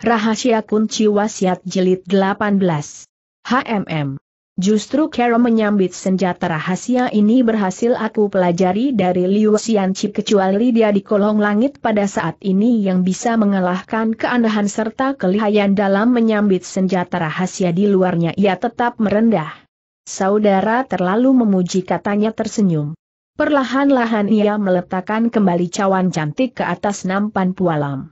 Rahasia Kunci Wasiat Jilid 18. HMM. Justru Kero menyambit senjata rahasia ini berhasil aku pelajari dari Liu Xianqi kecuali dia di kolong langit pada saat ini yang bisa mengalahkan keandahan serta kelihayan dalam menyambit senjata rahasia di luarnya ia tetap merendah. Saudara terlalu memuji katanya tersenyum. Perlahan-lahan ia meletakkan kembali cawan cantik ke atas nampan pualam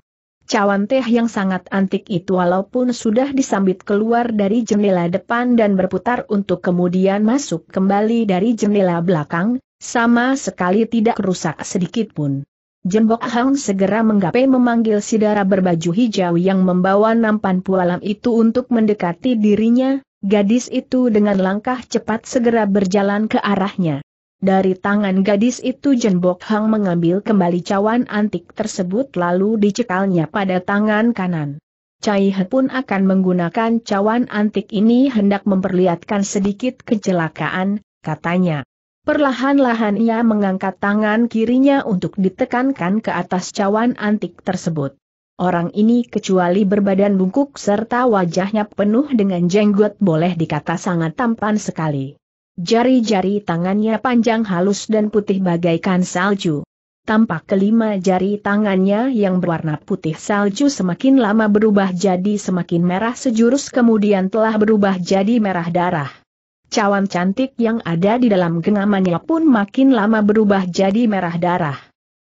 cawan teh yang sangat antik itu walaupun sudah disambit keluar dari jendela depan dan berputar untuk kemudian masuk kembali dari jendela belakang, sama sekali tidak rusak sedikit pun. Jembok Hang segera menggapai memanggil sidara berbaju hijau yang membawa nampan pualam itu untuk mendekati dirinya, gadis itu dengan langkah cepat segera berjalan ke arahnya. Dari tangan gadis itu Jen Hang mengambil kembali cawan antik tersebut lalu dicekalnya pada tangan kanan. Cai He pun akan menggunakan cawan antik ini hendak memperlihatkan sedikit kecelakaan, katanya. Perlahan-lahan ia mengangkat tangan kirinya untuk ditekankan ke atas cawan antik tersebut. Orang ini kecuali berbadan bungkuk serta wajahnya penuh dengan jenggot boleh dikata sangat tampan sekali. Jari-jari tangannya panjang halus dan putih bagaikan salju. Tampak kelima jari tangannya yang berwarna putih salju semakin lama berubah jadi semakin merah sejurus kemudian telah berubah jadi merah darah. Cawan cantik yang ada di dalam genggamannya pun makin lama berubah jadi merah darah.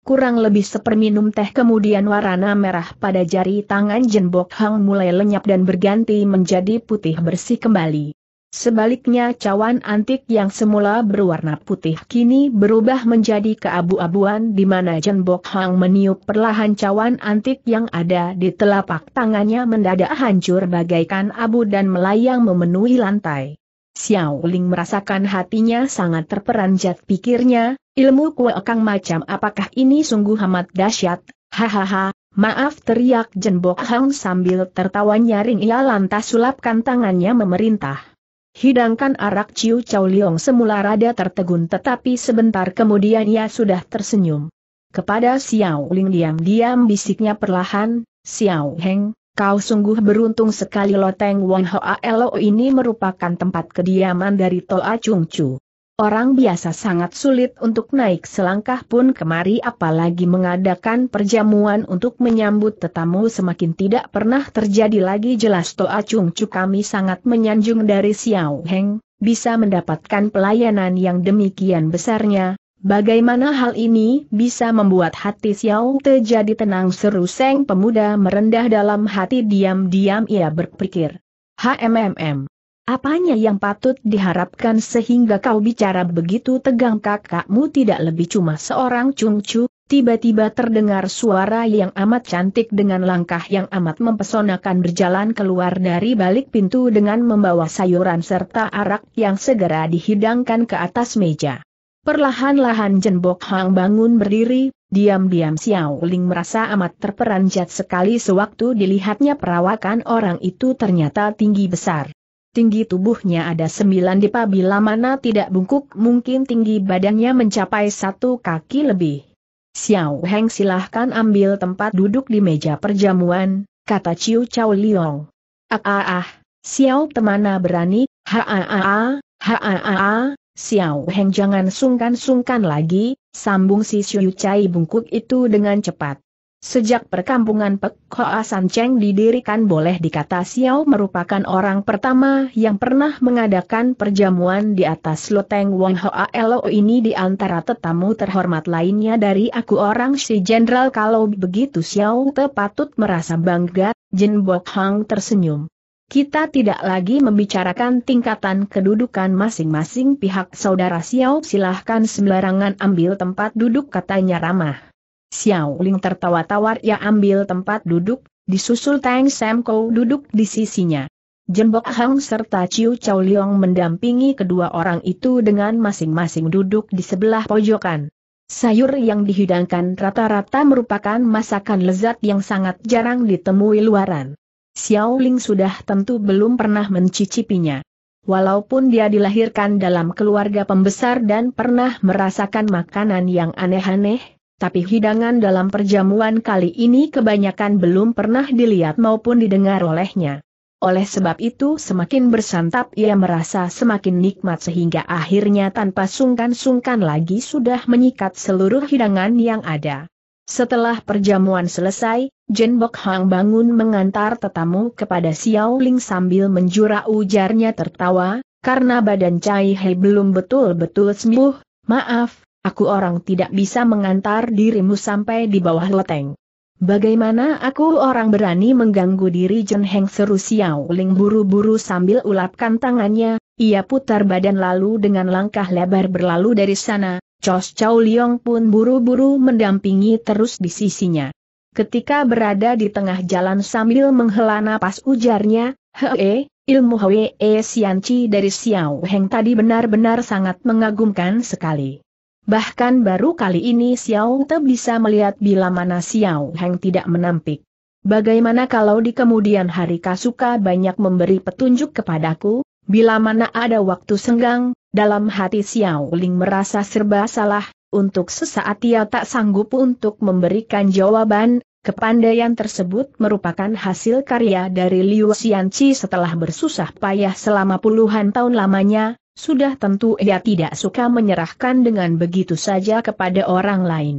Kurang lebih seperminum teh kemudian warna merah pada jari tangan Jenbok Hang mulai lenyap dan berganti menjadi putih bersih kembali. Sebaliknya cawan antik yang semula berwarna putih kini berubah menjadi keabu-abuan di mana Jenbok Hang meniup perlahan cawan antik yang ada di telapak tangannya mendadak hancur bagaikan abu dan melayang memenuhi lantai. Xiao Ling merasakan hatinya sangat terperanjat pikirnya, ilmu kue macam apakah ini sungguh amat dahsyat, hahaha, Maaf teriak Jenbok Hang sambil tertawa nyaring ia lantas sulapkan tangannya memerintah. Hidangkan arak Ciu Chow Liong semula rada tertegun tetapi sebentar kemudian ia sudah tersenyum. Kepada Xiao Ling diam-diam bisiknya perlahan, Xiao Heng, kau sungguh beruntung sekali Loteng Wong Hoa Lo ini merupakan tempat kediaman dari Toa Chung Chu. Orang biasa sangat sulit untuk naik selangkah pun kemari apalagi mengadakan perjamuan untuk menyambut tetamu semakin tidak pernah terjadi lagi jelas Toa Chung Chu kami sangat menyanjung dari Xiao Heng, bisa mendapatkan pelayanan yang demikian besarnya, Bagaimana hal ini bisa membuat hati Xiao Te jadi tenang seru Seng pemuda merendah dalam hati diam-diam ia berpikir. HMMM. Apanya yang patut diharapkan sehingga kau bicara begitu tegang kakakmu tidak lebih cuma seorang cungcu, tiba-tiba terdengar suara yang amat cantik dengan langkah yang amat mempesonakan berjalan keluar dari balik pintu dengan membawa sayuran serta arak yang segera dihidangkan ke atas meja. Perlahan-lahan Jenbok Hang bangun berdiri, diam-diam Xiao Ling merasa amat terperanjat sekali sewaktu dilihatnya perawakan orang itu ternyata tinggi besar. Tinggi tubuhnya ada sembilan dipa bila mana tidak bungkuk mungkin tinggi badannya mencapai satu kaki lebih. Xiao Heng silahkan ambil tempat duduk di meja perjamuan, kata Ciu Chao Liong. Ah ah ah, Xiao temana berani, ha ah ah ah, ha ah ah ah, Xiao Heng jangan sungkan-sungkan lagi, sambung si Ciu Chai bungkuk itu dengan cepat. Sejak perkampungan Pek Hoa Cheng didirikan boleh dikata Xiao merupakan orang pertama yang pernah mengadakan perjamuan di atas loteng Wong Hoa Lo ini di antara tetamu terhormat lainnya dari aku orang si jenderal kalau begitu Xiao tepatut merasa bangga, Jin Bok Hang tersenyum. Kita tidak lagi membicarakan tingkatan kedudukan masing-masing pihak saudara Xiao silahkan sembarangan ambil tempat duduk katanya ramah. Xiao Ling tertawa-tawar ia ya, ambil tempat duduk, disusul Tang Sam duduk di sisinya. Jembok Hang serta Ciu Chow Leong mendampingi kedua orang itu dengan masing-masing duduk di sebelah pojokan. Sayur yang dihidangkan rata-rata merupakan masakan lezat yang sangat jarang ditemui luaran. Xiao Ling sudah tentu belum pernah mencicipinya. Walaupun dia dilahirkan dalam keluarga pembesar dan pernah merasakan makanan yang aneh-aneh, tapi hidangan dalam perjamuan kali ini kebanyakan belum pernah dilihat maupun didengar olehnya. Oleh sebab itu semakin bersantap ia merasa semakin nikmat sehingga akhirnya tanpa sungkan-sungkan lagi sudah menyikat seluruh hidangan yang ada. Setelah perjamuan selesai, Jen Bok Hang bangun mengantar tetamu kepada Xiao Ling sambil menjura ujarnya tertawa, karena badan Cai Hei belum betul-betul sembuh, maaf, Aku orang tidak bisa mengantar dirimu sampai di bawah loteng. Bagaimana aku orang berani mengganggu diri Jen Heng seru Xiao Ling buru-buru sambil ulapkan tangannya, ia putar badan lalu dengan langkah lebar berlalu dari sana, Chos Chow Liong pun buru-buru mendampingi terus di sisinya. Ketika berada di tengah jalan sambil menghela napas ujarnya, Hee, ilmu Hwee sianci dari Xiao Heng tadi benar-benar sangat mengagumkan sekali. Bahkan baru kali ini Xiao Te bisa melihat bila mana Xiao Heng tidak menampik. Bagaimana kalau di kemudian hari Kasuka banyak memberi petunjuk kepadaku, bila mana ada waktu senggang, dalam hati Xiao Ling merasa serba salah, untuk sesaat ia tak sanggup untuk memberikan jawaban, kepandaian tersebut merupakan hasil karya dari Liu Xianqi setelah bersusah payah selama puluhan tahun lamanya, sudah tentu ia tidak suka menyerahkan dengan begitu saja kepada orang lain.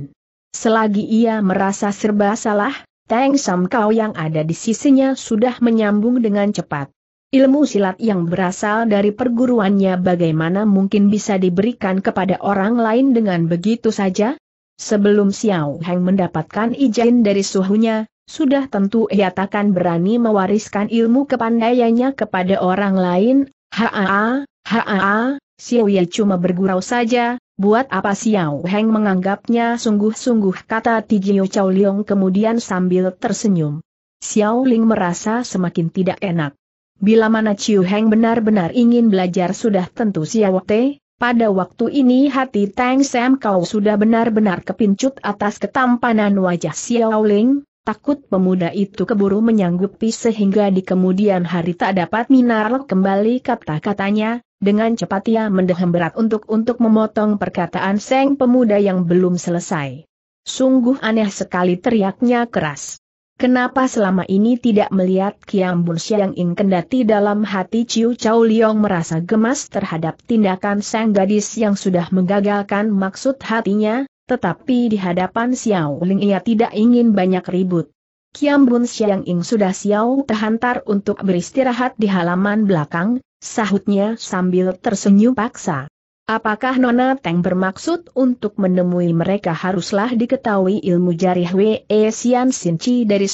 Selagi ia merasa serba salah, Teng Sam Kau yang ada di sisinya sudah menyambung dengan cepat. Ilmu silat yang berasal dari perguruannya bagaimana mungkin bisa diberikan kepada orang lain dengan begitu saja? Sebelum Xiao Heng mendapatkan izin dari suhunya, sudah tentu ia takkan berani mewariskan ilmu kepandaiannya kepada orang lain, haa, Haa, Xiao Ye cuma bergurau saja, buat apa Xiao Heng menganggapnya sungguh-sungguh kata Tijio Chow Leong kemudian sambil tersenyum. Xiao Ling merasa semakin tidak enak. Bila mana Chiu Heng benar-benar ingin belajar sudah tentu Xiao Te, pada waktu ini hati Tang Sam Kau sudah benar-benar kepincut atas ketampanan wajah Xiao Ling, takut pemuda itu keburu menyanggupi sehingga di kemudian hari tak dapat minar kembali kata-katanya, dengan cepat ia mendehem berat untuk untuk memotong perkataan Seng pemuda yang belum selesai. Sungguh aneh sekali teriaknya keras. Kenapa selama ini tidak melihat Kiam Bun yang ingkendati dalam hati Ciu Chau Liong merasa gemas terhadap tindakan sang gadis yang sudah menggagalkan maksud hatinya, tetapi di hadapan Xiao Ling ia tidak ingin banyak ribut. Kiam Bun Siang Ing sudah Xiao terhantar untuk beristirahat di halaman belakang, Sahutnya sambil tersenyum paksa. Apakah Nona Teng bermaksud untuk menemui mereka haruslah diketahui ilmu jarih Wei Sian Sin Chi dari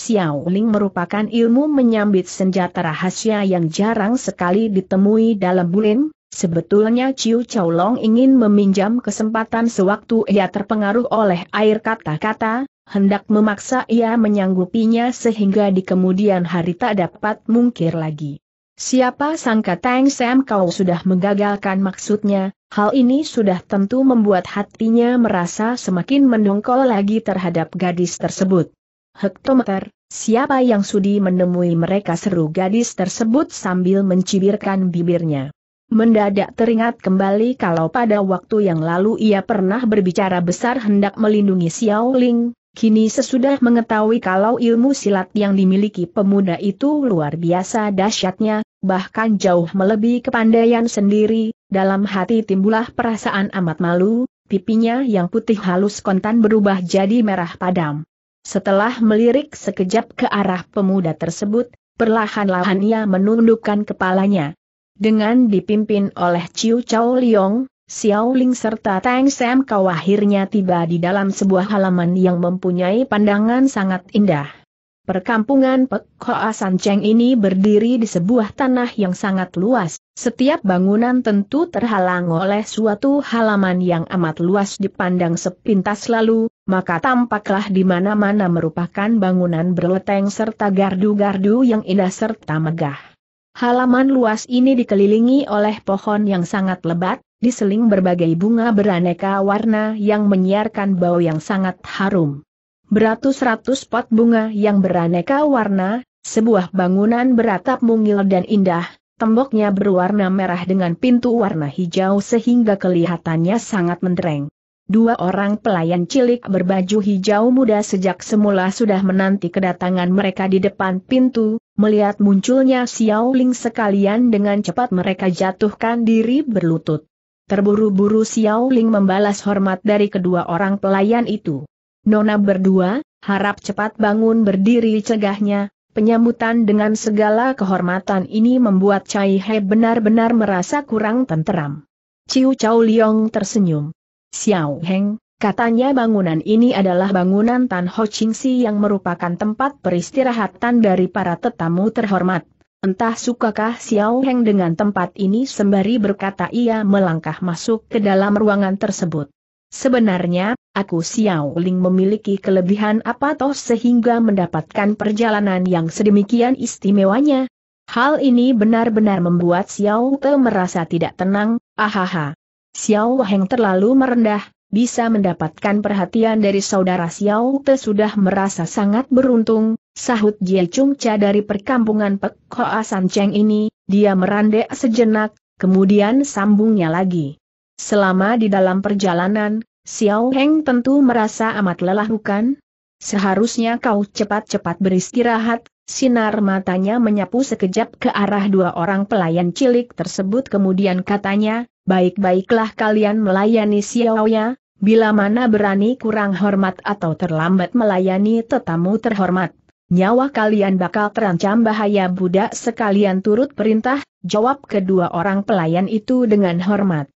Ling merupakan ilmu menyambit senjata rahasia yang jarang sekali ditemui dalam bulin? Sebetulnya Ciu Chow Long ingin meminjam kesempatan sewaktu ia terpengaruh oleh air kata-kata, hendak memaksa ia menyanggupinya sehingga di kemudian hari tak dapat mungkir lagi. Siapa sangka Tang Sam kau sudah menggagalkan maksudnya, hal ini sudah tentu membuat hatinya merasa semakin mendongkol lagi terhadap gadis tersebut. Hektometer, siapa yang sudi menemui mereka seru gadis tersebut sambil mencibirkan bibirnya. Mendadak teringat kembali kalau pada waktu yang lalu ia pernah berbicara besar hendak melindungi Xiao Ling, Kini sesudah mengetahui kalau ilmu silat yang dimiliki pemuda itu luar biasa dahsyatnya, bahkan jauh melebihi kepandaian sendiri, dalam hati timbulah perasaan amat malu, pipinya yang putih halus kontan berubah jadi merah padam. Setelah melirik sekejap ke arah pemuda tersebut, perlahan-lahan ia menundukkan kepalanya. Dengan dipimpin oleh Ciu Chao Liong, Xiao Ling serta Tang Sam kau akhirnya tiba di dalam sebuah halaman yang mempunyai pandangan sangat indah. Perkampungan Pek Hoa San Cheng ini berdiri di sebuah tanah yang sangat luas, setiap bangunan tentu terhalang oleh suatu halaman yang amat luas dipandang sepintas lalu, maka tampaklah di mana-mana merupakan bangunan berleteng serta gardu-gardu yang indah serta megah. Halaman luas ini dikelilingi oleh pohon yang sangat lebat, diseling berbagai bunga beraneka warna yang menyiarkan bau yang sangat harum. Beratus-ratus pot bunga yang beraneka warna, sebuah bangunan beratap mungil dan indah, temboknya berwarna merah dengan pintu warna hijau sehingga kelihatannya sangat mentereng. Dua orang pelayan cilik berbaju hijau muda sejak semula sudah menanti kedatangan mereka di depan pintu, melihat munculnya Xiao Ling sekalian dengan cepat mereka jatuhkan diri berlutut. Terburu-buru Xiao Ling membalas hormat dari kedua orang pelayan itu. Nona berdua, harap cepat bangun berdiri cegahnya, penyambutan dengan segala kehormatan ini membuat Cai He benar-benar merasa kurang tenteram. Ciu Chao Liong tersenyum. Xiao Heng, katanya bangunan ini adalah bangunan Tan Ho Ching Si yang merupakan tempat peristirahatan dari para tetamu terhormat. Entah sukakah Xiao Heng dengan tempat ini sembari berkata ia melangkah masuk ke dalam ruangan tersebut. Sebenarnya, aku Xiao Ling memiliki kelebihan apa toh sehingga mendapatkan perjalanan yang sedemikian istimewanya? Hal ini benar-benar membuat Xiao Te merasa tidak tenang, ahaha. Xiao Heng terlalu merendah, bisa mendapatkan perhatian dari saudara Xiao Te sudah merasa sangat beruntung, sahut Jie Chung Cha dari perkampungan Pek Hoa San Cheng ini, dia merandek sejenak, kemudian sambungnya lagi. Selama di dalam perjalanan, Xiao Heng tentu merasa amat lelah bukan? Seharusnya kau cepat-cepat beristirahat, sinar matanya menyapu sekejap ke arah dua orang pelayan cilik tersebut kemudian katanya, baik-baiklah kalian melayani Xiao ya, bila mana berani kurang hormat atau terlambat melayani tetamu terhormat. Nyawa kalian bakal terancam bahaya budak sekalian turut perintah, jawab kedua orang pelayan itu dengan hormat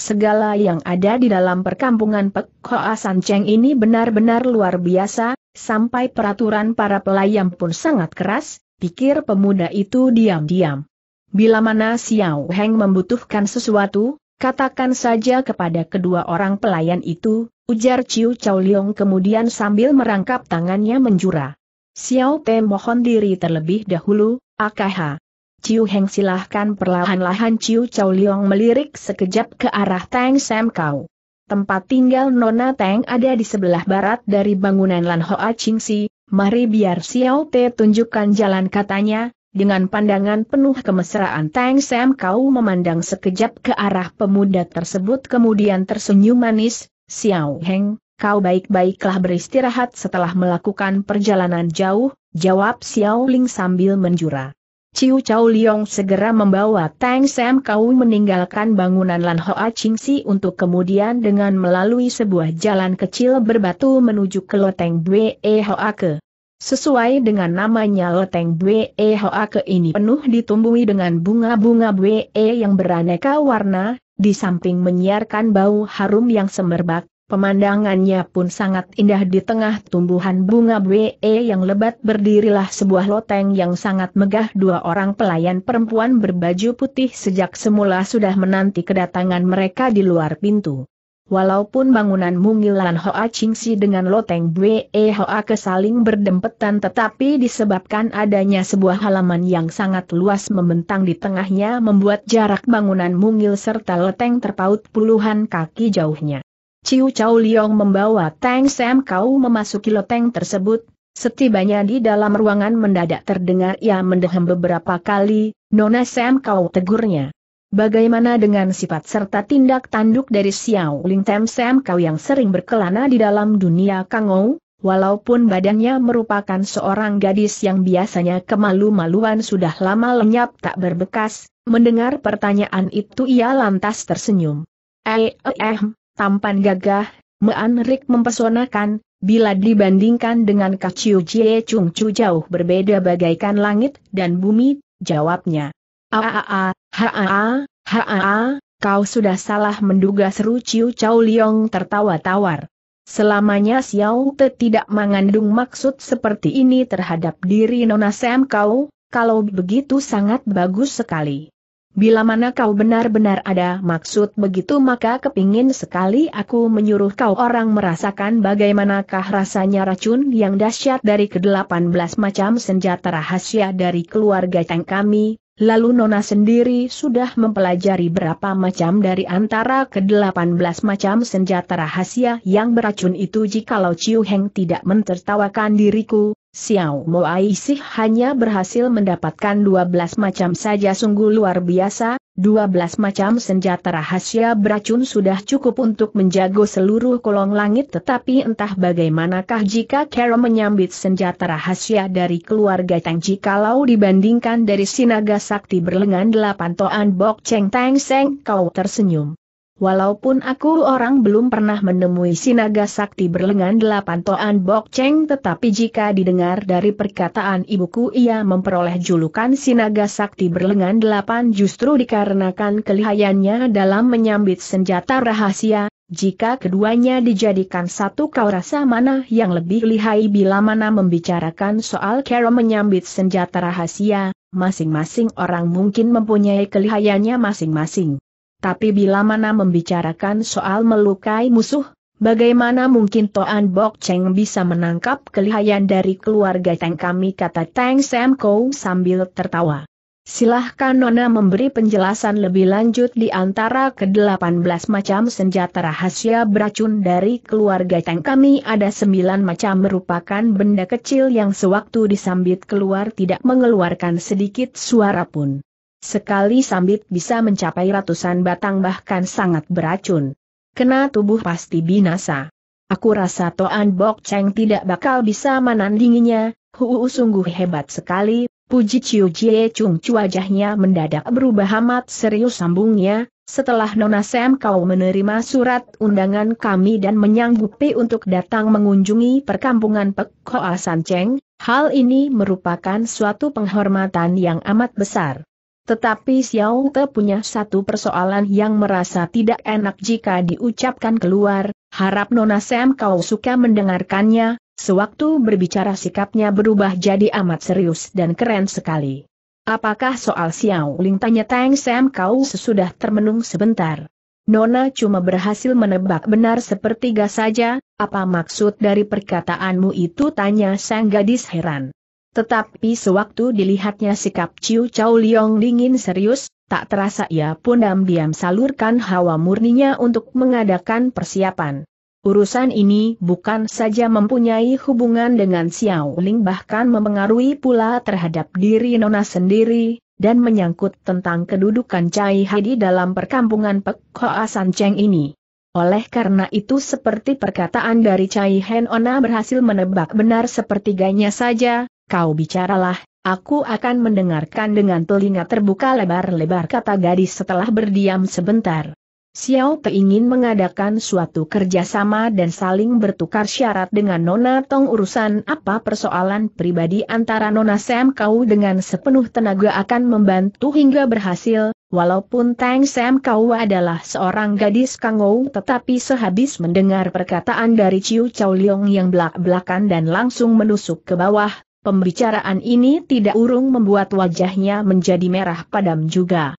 segala yang ada di dalam perkampungan Pek Hoa San Cheng ini benar-benar luar biasa, sampai peraturan para pelayan pun sangat keras, pikir pemuda itu diam-diam. Bila mana Xiao Heng membutuhkan sesuatu, katakan saja kepada kedua orang pelayan itu, ujar Ciu Chow Leong kemudian sambil merangkap tangannya menjura. Xiao Te mohon diri terlebih dahulu, Akaha. Ciu Heng silahkan perlahan-lahan Ciu Chow Liong melirik sekejap ke arah Tang Sam Kau. Tempat tinggal Nona Tang ada di sebelah barat dari bangunan Lan Hoa Ching Si, mari biar Xiao Te tunjukkan jalan katanya, dengan pandangan penuh kemesraan Tang Sam Kau memandang sekejap ke arah pemuda tersebut kemudian tersenyum manis, Xiao Heng, kau baik-baiklah beristirahat setelah melakukan perjalanan jauh, jawab Xiao Ling sambil menjura. Ciu Chau Liong segera membawa Tang Sam Kau meninggalkan bangunan Lan Hoa Ching Si untuk kemudian dengan melalui sebuah jalan kecil berbatu menuju ke Loteng Bwe e Hoa Ke. Sesuai dengan namanya Loteng Bwe e Hoa Ke ini penuh ditumbuhi dengan bunga-bunga Bwe e yang beraneka warna, di samping menyiarkan bau harum yang semerbak, Pemandangannya pun sangat indah di tengah tumbuhan bunga BE yang lebat berdirilah sebuah loteng yang sangat megah dua orang pelayan perempuan berbaju putih sejak semula sudah menanti kedatangan mereka di luar pintu. Walaupun bangunan mungilan Hoa Chingsi dengan loteng BE Hoa kesaling berdempetan tetapi disebabkan adanya sebuah halaman yang sangat luas membentang di tengahnya membuat jarak bangunan mungil serta loteng terpaut puluhan kaki jauhnya. Ciu Chao Liong membawa Tang Sam Kau memasuki loteng tersebut, setibanya di dalam ruangan mendadak terdengar ia mendehem beberapa kali, Nona Sam Kau tegurnya. Bagaimana dengan sifat serta tindak tanduk dari Xiao Ling Tem Sam Kau yang sering berkelana di dalam dunia Kangou, walaupun badannya merupakan seorang gadis yang biasanya kemalu-maluan sudah lama lenyap tak berbekas, mendengar pertanyaan itu ia lantas tersenyum. Eh, eh, eh tampan gagah, meanrik mempesonakan, bila dibandingkan dengan Kaciu Cie Chung Chu jauh berbeda bagaikan langit dan bumi, jawabnya. Aa, ah, ah, ah, haa, haa, kau sudah salah menduga seru Ciu Chow Liong tertawa tawar. Selamanya Xiao Te tidak mengandung maksud seperti ini terhadap diri Nona Sam kau, kalau begitu sangat bagus sekali. Bila mana kau benar-benar ada maksud begitu maka kepingin sekali aku menyuruh kau orang merasakan bagaimanakah rasanya racun yang dahsyat dari ke-18 macam senjata rahasia dari keluarga Tang kami, lalu Nona sendiri sudah mempelajari berapa macam dari antara ke-18 macam senjata rahasia yang beracun itu jikalau Ciu Heng tidak mentertawakan diriku, Xiao Mo Aisih hanya berhasil mendapatkan 12 macam saja sungguh luar biasa, 12 macam senjata rahasia beracun sudah cukup untuk menjago seluruh kolong langit tetapi entah bagaimanakah jika Kero menyambit senjata rahasia dari keluarga Tang jikalau dibandingkan dari sinaga sakti berlengan delapan toan Bok Cheng Tang Seng kau tersenyum. Walaupun aku orang belum pernah menemui sinaga sakti berlengan delapan toan Bok Cheng, tetapi jika didengar dari perkataan ibuku ia memperoleh julukan sinaga sakti berlengan delapan justru dikarenakan kelihayannya dalam menyambit senjata rahasia, jika keduanya dijadikan satu kau rasa mana yang lebih lihai bila mana membicarakan soal cara menyambit senjata rahasia, masing-masing orang mungkin mempunyai kelihayannya masing-masing. Tapi bila mana membicarakan soal melukai musuh, bagaimana mungkin Toan Bok Cheng bisa menangkap kelihayan dari keluarga Tang kami kata Tang Sam Kou sambil tertawa. Silahkan Nona memberi penjelasan lebih lanjut di antara ke-18 macam senjata rahasia beracun dari keluarga Tang kami ada 9 macam merupakan benda kecil yang sewaktu disambit keluar tidak mengeluarkan sedikit suara pun. Sekali sambit bisa mencapai ratusan batang bahkan sangat beracun. Kena tubuh pasti binasa. Aku rasa Toan Bok Cheng tidak bakal bisa menandinginya, Huu sungguh hebat sekali, puji Chiu Jie Chung wajahnya mendadak berubah amat serius sambungnya, setelah Nona Sam kau menerima surat undangan kami dan menyanggupi untuk datang mengunjungi perkampungan Pekoa San Cheng, hal ini merupakan suatu penghormatan yang amat besar. Tetapi Xiao Te punya satu persoalan yang merasa tidak enak jika diucapkan keluar, harap Nona Sam kau suka mendengarkannya, sewaktu berbicara sikapnya berubah jadi amat serius dan keren sekali. Apakah soal Xiao Ling tanya Tang Sam kau sesudah termenung sebentar? Nona cuma berhasil menebak benar sepertiga saja, apa maksud dari perkataanmu itu tanya sang gadis heran. Tetapi sewaktu dilihatnya sikap Ciu Chow Liong dingin serius, tak terasa ia pun diam-diam salurkan hawa murninya untuk mengadakan persiapan. Urusan ini bukan saja mempunyai hubungan dengan Xiao Ling bahkan mempengaruhi pula terhadap diri Nona sendiri, dan menyangkut tentang kedudukan Cai Hadi dalam perkampungan Pek Hoa San Cheng ini. Oleh karena itu seperti perkataan dari Cai Hen Ona berhasil menebak benar sepertiganya saja, kau bicaralah, aku akan mendengarkan dengan telinga terbuka lebar-lebar kata gadis setelah berdiam sebentar. Xiao Te ingin mengadakan suatu kerjasama dan saling bertukar syarat dengan Nona Tong urusan apa persoalan pribadi antara Nona Sam Kau dengan sepenuh tenaga akan membantu hingga berhasil, walaupun Tang Sam Kau adalah seorang gadis kangou tetapi sehabis mendengar perkataan dari Ciu Chow Leong yang belak-belakan dan langsung menusuk ke bawah, Pembicaraan ini tidak urung membuat wajahnya menjadi merah padam juga.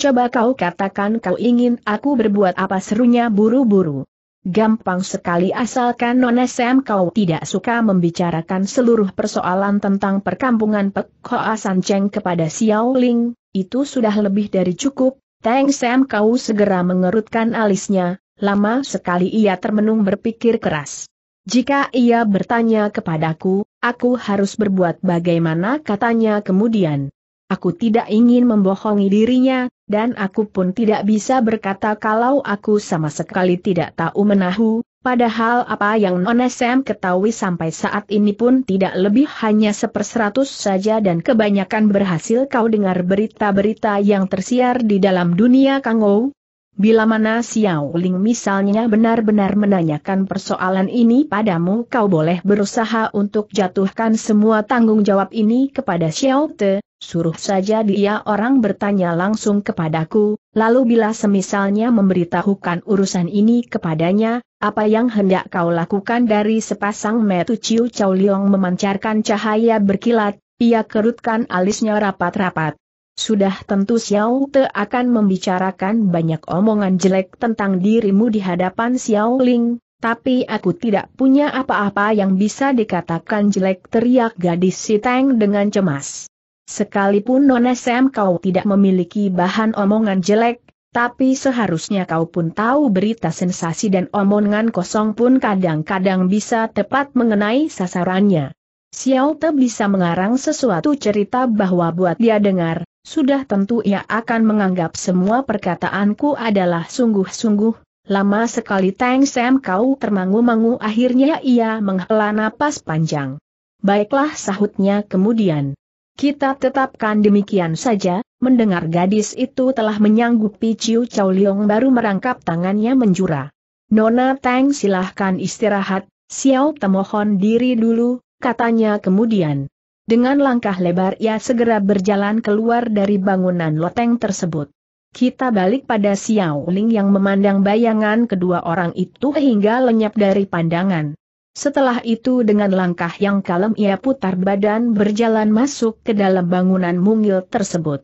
Coba kau katakan kau ingin aku berbuat apa serunya buru-buru. Gampang sekali asalkan non SM kau tidak suka membicarakan seluruh persoalan tentang perkampungan Pek Hoa San Cheng kepada Xiao Ling, itu sudah lebih dari cukup, Teng Sam kau segera mengerutkan alisnya, lama sekali ia termenung berpikir keras. Jika ia bertanya kepadaku, Aku harus berbuat bagaimana katanya kemudian. Aku tidak ingin membohongi dirinya, dan aku pun tidak bisa berkata kalau aku sama sekali tidak tahu menahu, padahal apa yang Nonesem ketahui sampai saat ini pun tidak lebih hanya seperseratus saja dan kebanyakan berhasil kau dengar berita-berita yang tersiar di dalam dunia Kangou, Bila mana Xiao Ling misalnya benar-benar menanyakan persoalan ini padamu kau boleh berusaha untuk jatuhkan semua tanggung jawab ini kepada Xiao Te, suruh saja dia orang bertanya langsung kepadaku, lalu bila semisalnya memberitahukan urusan ini kepadanya, apa yang hendak kau lakukan dari sepasang metu Ciu Chao Liang memancarkan cahaya berkilat, ia kerutkan alisnya rapat-rapat. Sudah tentu Xiao Te akan membicarakan banyak omongan jelek tentang dirimu di hadapan Xiao Ling, tapi aku tidak punya apa-apa yang bisa dikatakan jelek teriak gadis si Teng dengan cemas. Sekalipun Nona Sam kau tidak memiliki bahan omongan jelek, tapi seharusnya kau pun tahu berita sensasi dan omongan kosong pun kadang-kadang bisa tepat mengenai sasarannya. Xiao Te bisa mengarang sesuatu cerita bahwa buat dia dengar, sudah tentu ia akan menganggap semua perkataanku adalah sungguh-sungguh, lama sekali Tang Sam kau termangu-mangu akhirnya ia menghela napas panjang. Baiklah sahutnya kemudian. Kita tetapkan demikian saja, mendengar gadis itu telah menyanggupi Ciu Chow Leong baru merangkap tangannya menjura. Nona Tang silahkan istirahat, Xiao temohon diri dulu, katanya kemudian. Dengan langkah lebar ia segera berjalan keluar dari bangunan loteng tersebut. Kita balik pada Xiao Ling yang memandang bayangan kedua orang itu hingga lenyap dari pandangan. Setelah itu dengan langkah yang kalem ia putar badan berjalan masuk ke dalam bangunan mungil tersebut.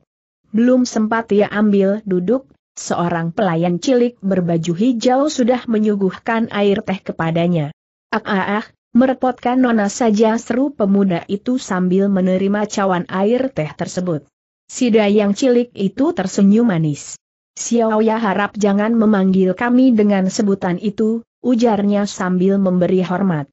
Belum sempat ia ambil duduk, seorang pelayan cilik berbaju hijau sudah menyuguhkan air teh kepadanya. Ah ah ah, Merepotkan Nona saja seru pemuda itu sambil menerima cawan air teh tersebut. Si dayang cilik itu tersenyum manis. Xiao ya harap jangan memanggil kami dengan sebutan itu, ujarnya sambil memberi hormat.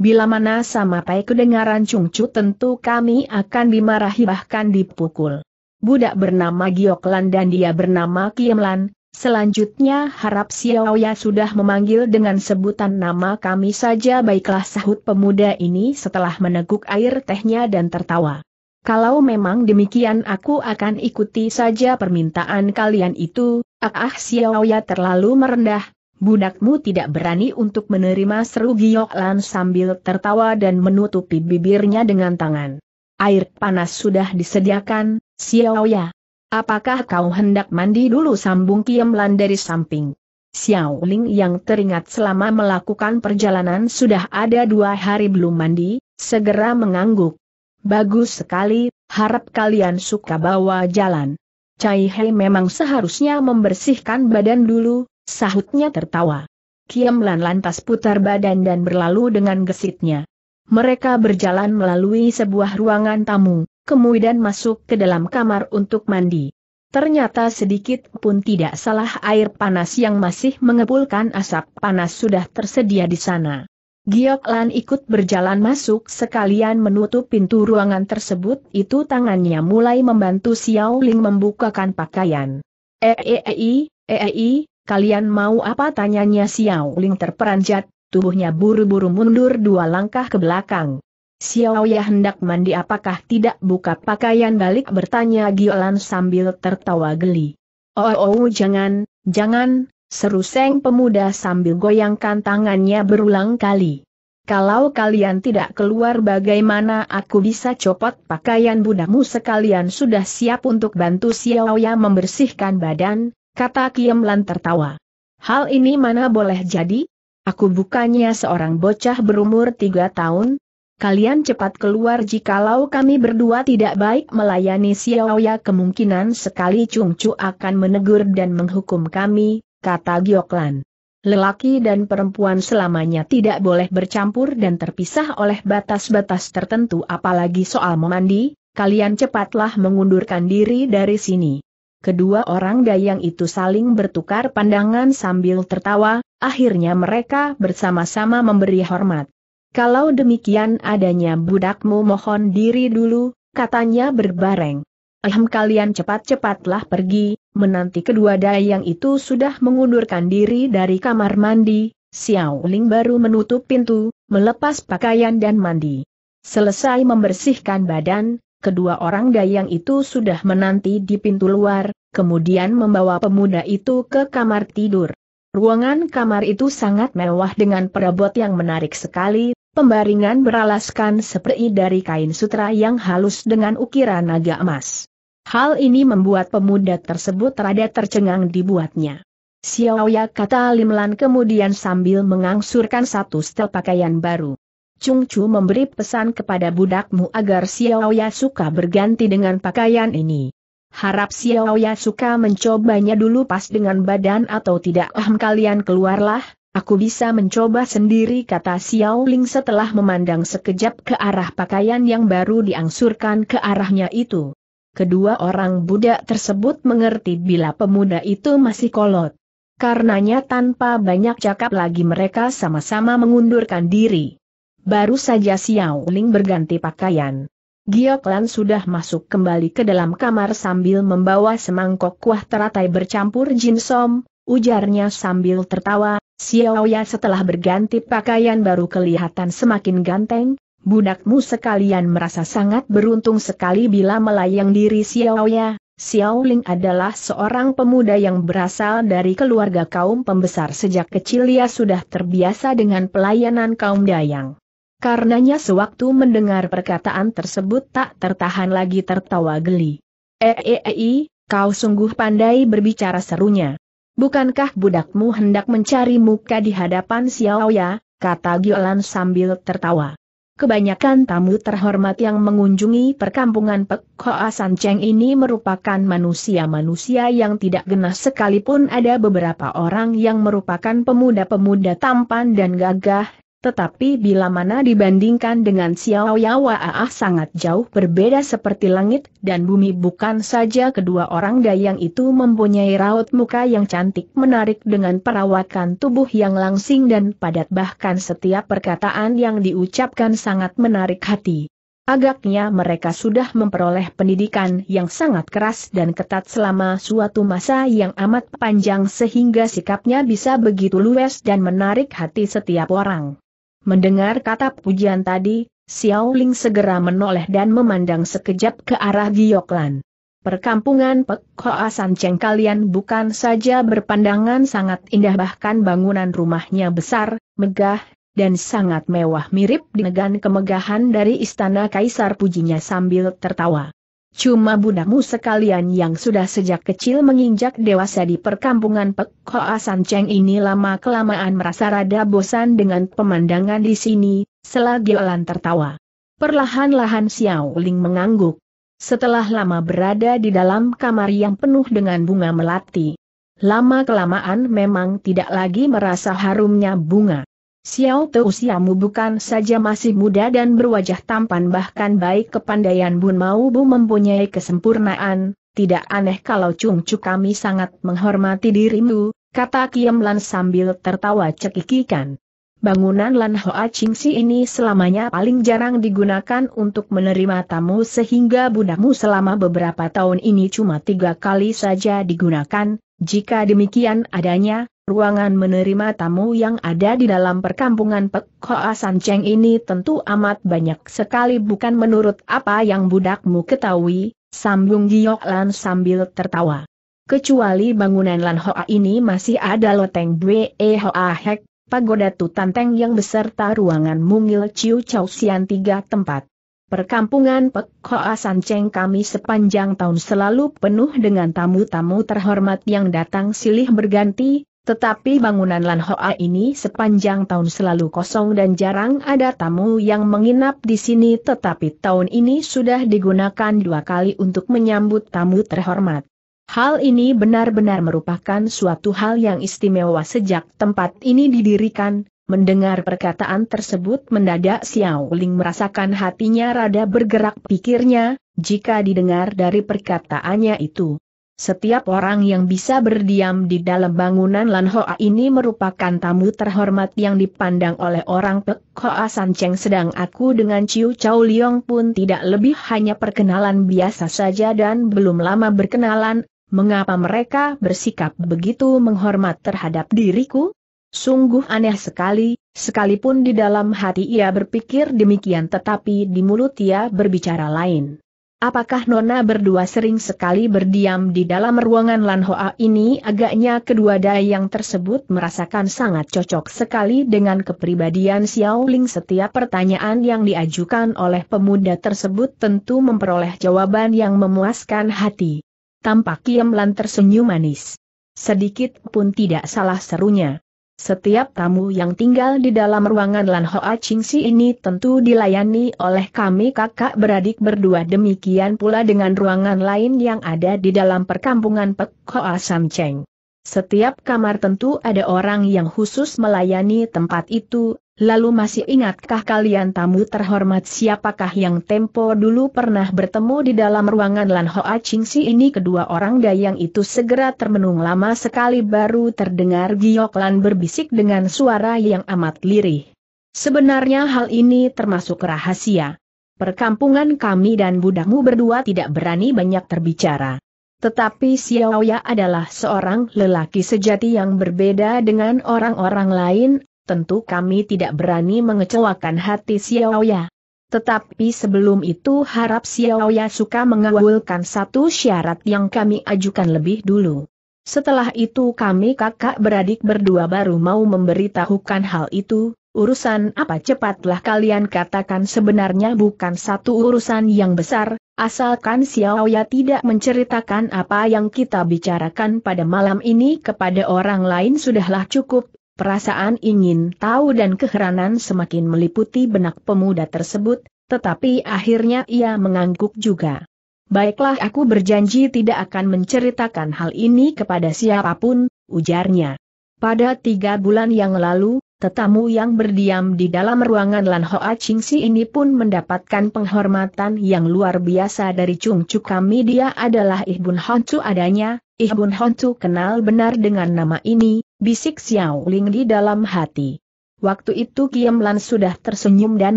Bila mana sama sampai kedengaran cungcu tentu kami akan dimarahi bahkan dipukul. Budak bernama Gioklan dan dia bernama Kiemlan, Selanjutnya harap Xiaoya sudah memanggil dengan sebutan nama kami saja baiklah sahut pemuda ini setelah meneguk air tehnya dan tertawa. Kalau memang demikian aku akan ikuti saja permintaan kalian itu, ah ah Xiaoya terlalu merendah, budakmu tidak berani untuk menerima seru Giok Lan sambil tertawa dan menutupi bibirnya dengan tangan. Air panas sudah disediakan, Xiaoya. Apakah kau hendak mandi dulu sambung Kiemlan dari samping? Xiao Ling yang teringat selama melakukan perjalanan sudah ada dua hari belum mandi, segera mengangguk. Bagus sekali, harap kalian suka bawa jalan. Cai Hei memang seharusnya membersihkan badan dulu, sahutnya tertawa. Kiemlan lantas putar badan dan berlalu dengan gesitnya. Mereka berjalan melalui sebuah ruangan tamu kemudian masuk ke dalam kamar untuk mandi. Ternyata sedikit pun tidak salah air panas yang masih mengepulkan asap panas sudah tersedia di sana. Giok Lan ikut berjalan masuk sekalian menutup pintu ruangan tersebut itu tangannya mulai membantu Xiao Ling membukakan pakaian. Eei, eh, eei, eh, eh, kalian mau apa tanyanya Xiao Ling terperanjat, tubuhnya buru-buru mundur dua langkah ke belakang. Xiao Ya hendak mandi apakah tidak buka pakaian balik bertanya Giolan sambil tertawa geli. Oh, oh, oh jangan, jangan, seru Seng pemuda sambil goyangkan tangannya berulang kali. Kalau kalian tidak keluar bagaimana aku bisa copot pakaian budakmu sekalian sudah siap untuk bantu Xiao Ya membersihkan badan, kata Kiemlan tertawa. Hal ini mana boleh jadi? Aku bukannya seorang bocah berumur tiga tahun, kalian cepat keluar jikalau kami berdua tidak baik melayani Xiaoya kemungkinan sekali Chung Chu akan menegur dan menghukum kami, kata Gioklan. Lelaki dan perempuan selamanya tidak boleh bercampur dan terpisah oleh batas-batas tertentu apalagi soal memandi, kalian cepatlah mengundurkan diri dari sini. Kedua orang dayang itu saling bertukar pandangan sambil tertawa, akhirnya mereka bersama-sama memberi hormat. Kalau demikian adanya budakmu mohon diri dulu, katanya berbareng. Alhamdulillah kalian cepat-cepatlah pergi, menanti kedua dayang itu sudah mengundurkan diri dari kamar mandi, Xiao Ling baru menutup pintu, melepas pakaian dan mandi. Selesai membersihkan badan, kedua orang dayang itu sudah menanti di pintu luar, kemudian membawa pemuda itu ke kamar tidur. Ruangan kamar itu sangat mewah dengan perabot yang menarik sekali, pembaringan beralaskan seperti dari kain sutra yang halus dengan ukiran naga emas. Hal ini membuat pemuda tersebut rada tercengang dibuatnya. Xiaoya kata Limlan kemudian sambil mengangsurkan satu setel pakaian baru. Chung Chu memberi pesan kepada budakmu agar Xiaoya suka berganti dengan pakaian ini. Harap Xiaoya suka mencobanya dulu pas dengan badan atau tidak Ahm kalian keluarlah, Aku bisa mencoba sendiri kata Xiao Ling setelah memandang sekejap ke arah pakaian yang baru diangsurkan ke arahnya itu. Kedua orang Buddha tersebut mengerti bila pemuda itu masih kolot. Karenanya tanpa banyak cakap lagi mereka sama-sama mengundurkan diri. Baru saja Xiao Ling berganti pakaian. Gioklan sudah masuk kembali ke dalam kamar sambil membawa semangkok kuah teratai bercampur jinsom, ujarnya sambil tertawa, Xiaoya setelah berganti pakaian baru kelihatan semakin ganteng, budakmu sekalian merasa sangat beruntung sekali bila melayang diri Xiaoya. Xiaoling adalah seorang pemuda yang berasal dari keluarga kaum pembesar sejak kecil ia sudah terbiasa dengan pelayanan kaum dayang. Karenanya sewaktu mendengar perkataan tersebut tak tertahan lagi tertawa geli. Eei, eh, eh, eh, kau sungguh pandai berbicara serunya bukankah budakmu hendak mencari muka di hadapan Xiao ya? kata Giolan sambil tertawa. Kebanyakan tamu terhormat yang mengunjungi perkampungan Pek Hoa San Cheng ini merupakan manusia-manusia yang tidak genah sekalipun ada beberapa orang yang merupakan pemuda-pemuda tampan dan gagah, tetapi bila mana dibandingkan dengan Xiao Yawa Ah sangat jauh berbeda seperti langit dan bumi bukan saja kedua orang dayang itu mempunyai raut muka yang cantik menarik dengan perawakan tubuh yang langsing dan padat bahkan setiap perkataan yang diucapkan sangat menarik hati. Agaknya mereka sudah memperoleh pendidikan yang sangat keras dan ketat selama suatu masa yang amat panjang sehingga sikapnya bisa begitu luwes dan menarik hati setiap orang. Mendengar kata pujian tadi, Xiao Ling segera menoleh dan memandang sekejap ke arah Gioklan. Perkampungan Pek Hoa San Cheng kalian bukan saja berpandangan sangat indah bahkan bangunan rumahnya besar, megah, dan sangat mewah mirip dengan kemegahan dari istana kaisar pujinya sambil tertawa. Cuma budakmu sekalian yang sudah sejak kecil menginjak dewasa di perkampungan Pek Hoa San Cheng ini lama-kelamaan merasa rada bosan dengan pemandangan di sini, selagi Elan tertawa. Perlahan-lahan Xiao Ling mengangguk. Setelah lama berada di dalam kamar yang penuh dengan bunga melati. Lama-kelamaan memang tidak lagi merasa harumnya bunga. Xiao Te usiamu bukan saja masih muda dan berwajah tampan bahkan baik kepandaian Bun Mau Bu mempunyai kesempurnaan, tidak aneh kalau Cung Cu kami sangat menghormati dirimu, kata Kiem Lan sambil tertawa cekikikan. Bangunan Lan Hoa Ching Si ini selamanya paling jarang digunakan untuk menerima tamu sehingga bundamu selama beberapa tahun ini cuma tiga kali saja digunakan, jika demikian adanya, Ruangan menerima tamu yang ada di dalam perkampungan Pek Hoa San Cheng ini tentu amat banyak sekali bukan menurut apa yang budakmu ketahui, sambung Giok Lan sambil tertawa. Kecuali bangunan Lan Hoa ini masih ada loteng Bwe e Hoa Hek, pagoda Tutanteng yang beserta ruangan mungil Ciu Chau Sian tiga tempat. Perkampungan Pek Hoa San Cheng kami sepanjang tahun selalu penuh dengan tamu-tamu terhormat yang datang silih berganti, tetapi bangunan Lan Hoa ini sepanjang tahun selalu kosong dan jarang ada tamu yang menginap di sini tetapi tahun ini sudah digunakan dua kali untuk menyambut tamu terhormat. Hal ini benar-benar merupakan suatu hal yang istimewa sejak tempat ini didirikan, mendengar perkataan tersebut mendadak Xiao Ling merasakan hatinya rada bergerak pikirnya, jika didengar dari perkataannya itu. Setiap orang yang bisa berdiam di dalam bangunan Lan Hoa ini merupakan tamu terhormat yang dipandang oleh orang Pek Hoa San Cheng sedang aku dengan Ciu Chow Liong pun tidak lebih hanya perkenalan biasa saja dan belum lama berkenalan, mengapa mereka bersikap begitu menghormat terhadap diriku? Sungguh aneh sekali, sekalipun di dalam hati ia berpikir demikian tetapi di mulut ia berbicara lain. Apakah Nona berdua sering sekali berdiam di dalam ruangan Lanhoa ini? Agaknya kedua daya yang tersebut merasakan sangat cocok sekali dengan kepribadian Xiao Ling. Setiap pertanyaan yang diajukan oleh pemuda tersebut tentu memperoleh jawaban yang memuaskan hati. Tampak Kiam Lan tersenyum manis. Sedikit pun tidak salah serunya. Setiap tamu yang tinggal di dalam ruangan Lan Hoa Qingxi ini tentu dilayani oleh kami kakak beradik berdua demikian pula dengan ruangan lain yang ada di dalam perkampungan Pek Hoa Sam Cheng. Setiap kamar tentu ada orang yang khusus melayani tempat itu, Lalu masih ingatkah kalian tamu terhormat siapakah yang tempo dulu pernah bertemu di dalam ruangan Lan Hoa Ching Si ini kedua orang dayang itu segera termenung lama sekali baru terdengar Giok Lan berbisik dengan suara yang amat lirih. Sebenarnya hal ini termasuk rahasia. Perkampungan kami dan budakmu berdua tidak berani banyak terbicara. Tetapi Ya adalah seorang lelaki sejati yang berbeda dengan orang-orang lain, tentu kami tidak berani mengecewakan hati Xiaoya. Tetapi sebelum itu harap Xiaoya suka mengawalkan satu syarat yang kami ajukan lebih dulu. Setelah itu kami kakak beradik berdua baru mau memberitahukan hal itu, urusan apa cepatlah kalian katakan sebenarnya bukan satu urusan yang besar, Asalkan Xiaoya tidak menceritakan apa yang kita bicarakan pada malam ini kepada orang lain sudahlah cukup, Perasaan ingin tahu dan keheranan semakin meliputi benak pemuda tersebut, tetapi akhirnya ia mengangguk juga. Baiklah aku berjanji tidak akan menceritakan hal ini kepada siapapun, ujarnya. Pada tiga bulan yang lalu, Tetamu yang berdiam di dalam ruangan Lan Hoa Ching Si ini pun mendapatkan penghormatan yang luar biasa dari Chung Chu kami dia adalah Hon Hantu adanya, Hon Hantu kenal benar dengan nama ini, bisik Xiao Ling di dalam hati. Waktu itu Kiam Lan sudah tersenyum dan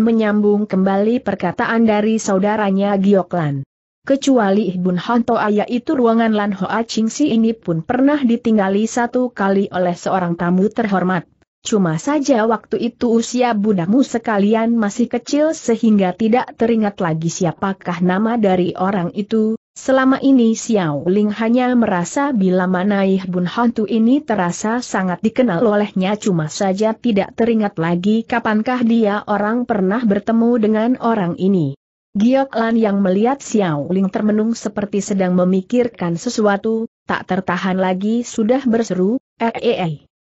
menyambung kembali perkataan dari saudaranya Giok Lan. Kecuali Ibun Hantu ayah itu ruangan Lan Hoa Ching Si ini pun pernah ditinggali satu kali oleh seorang tamu terhormat. Cuma saja waktu itu usia budamu sekalian masih kecil sehingga tidak teringat lagi siapakah nama dari orang itu. Selama ini Xiao Ling hanya merasa bila Manaih Bun Hantu ini terasa sangat dikenal olehnya cuma saja tidak teringat lagi kapankah dia orang pernah bertemu dengan orang ini. Giok Lan yang melihat Xiao Ling termenung seperti sedang memikirkan sesuatu, tak tertahan lagi sudah berseru, eh eh eh.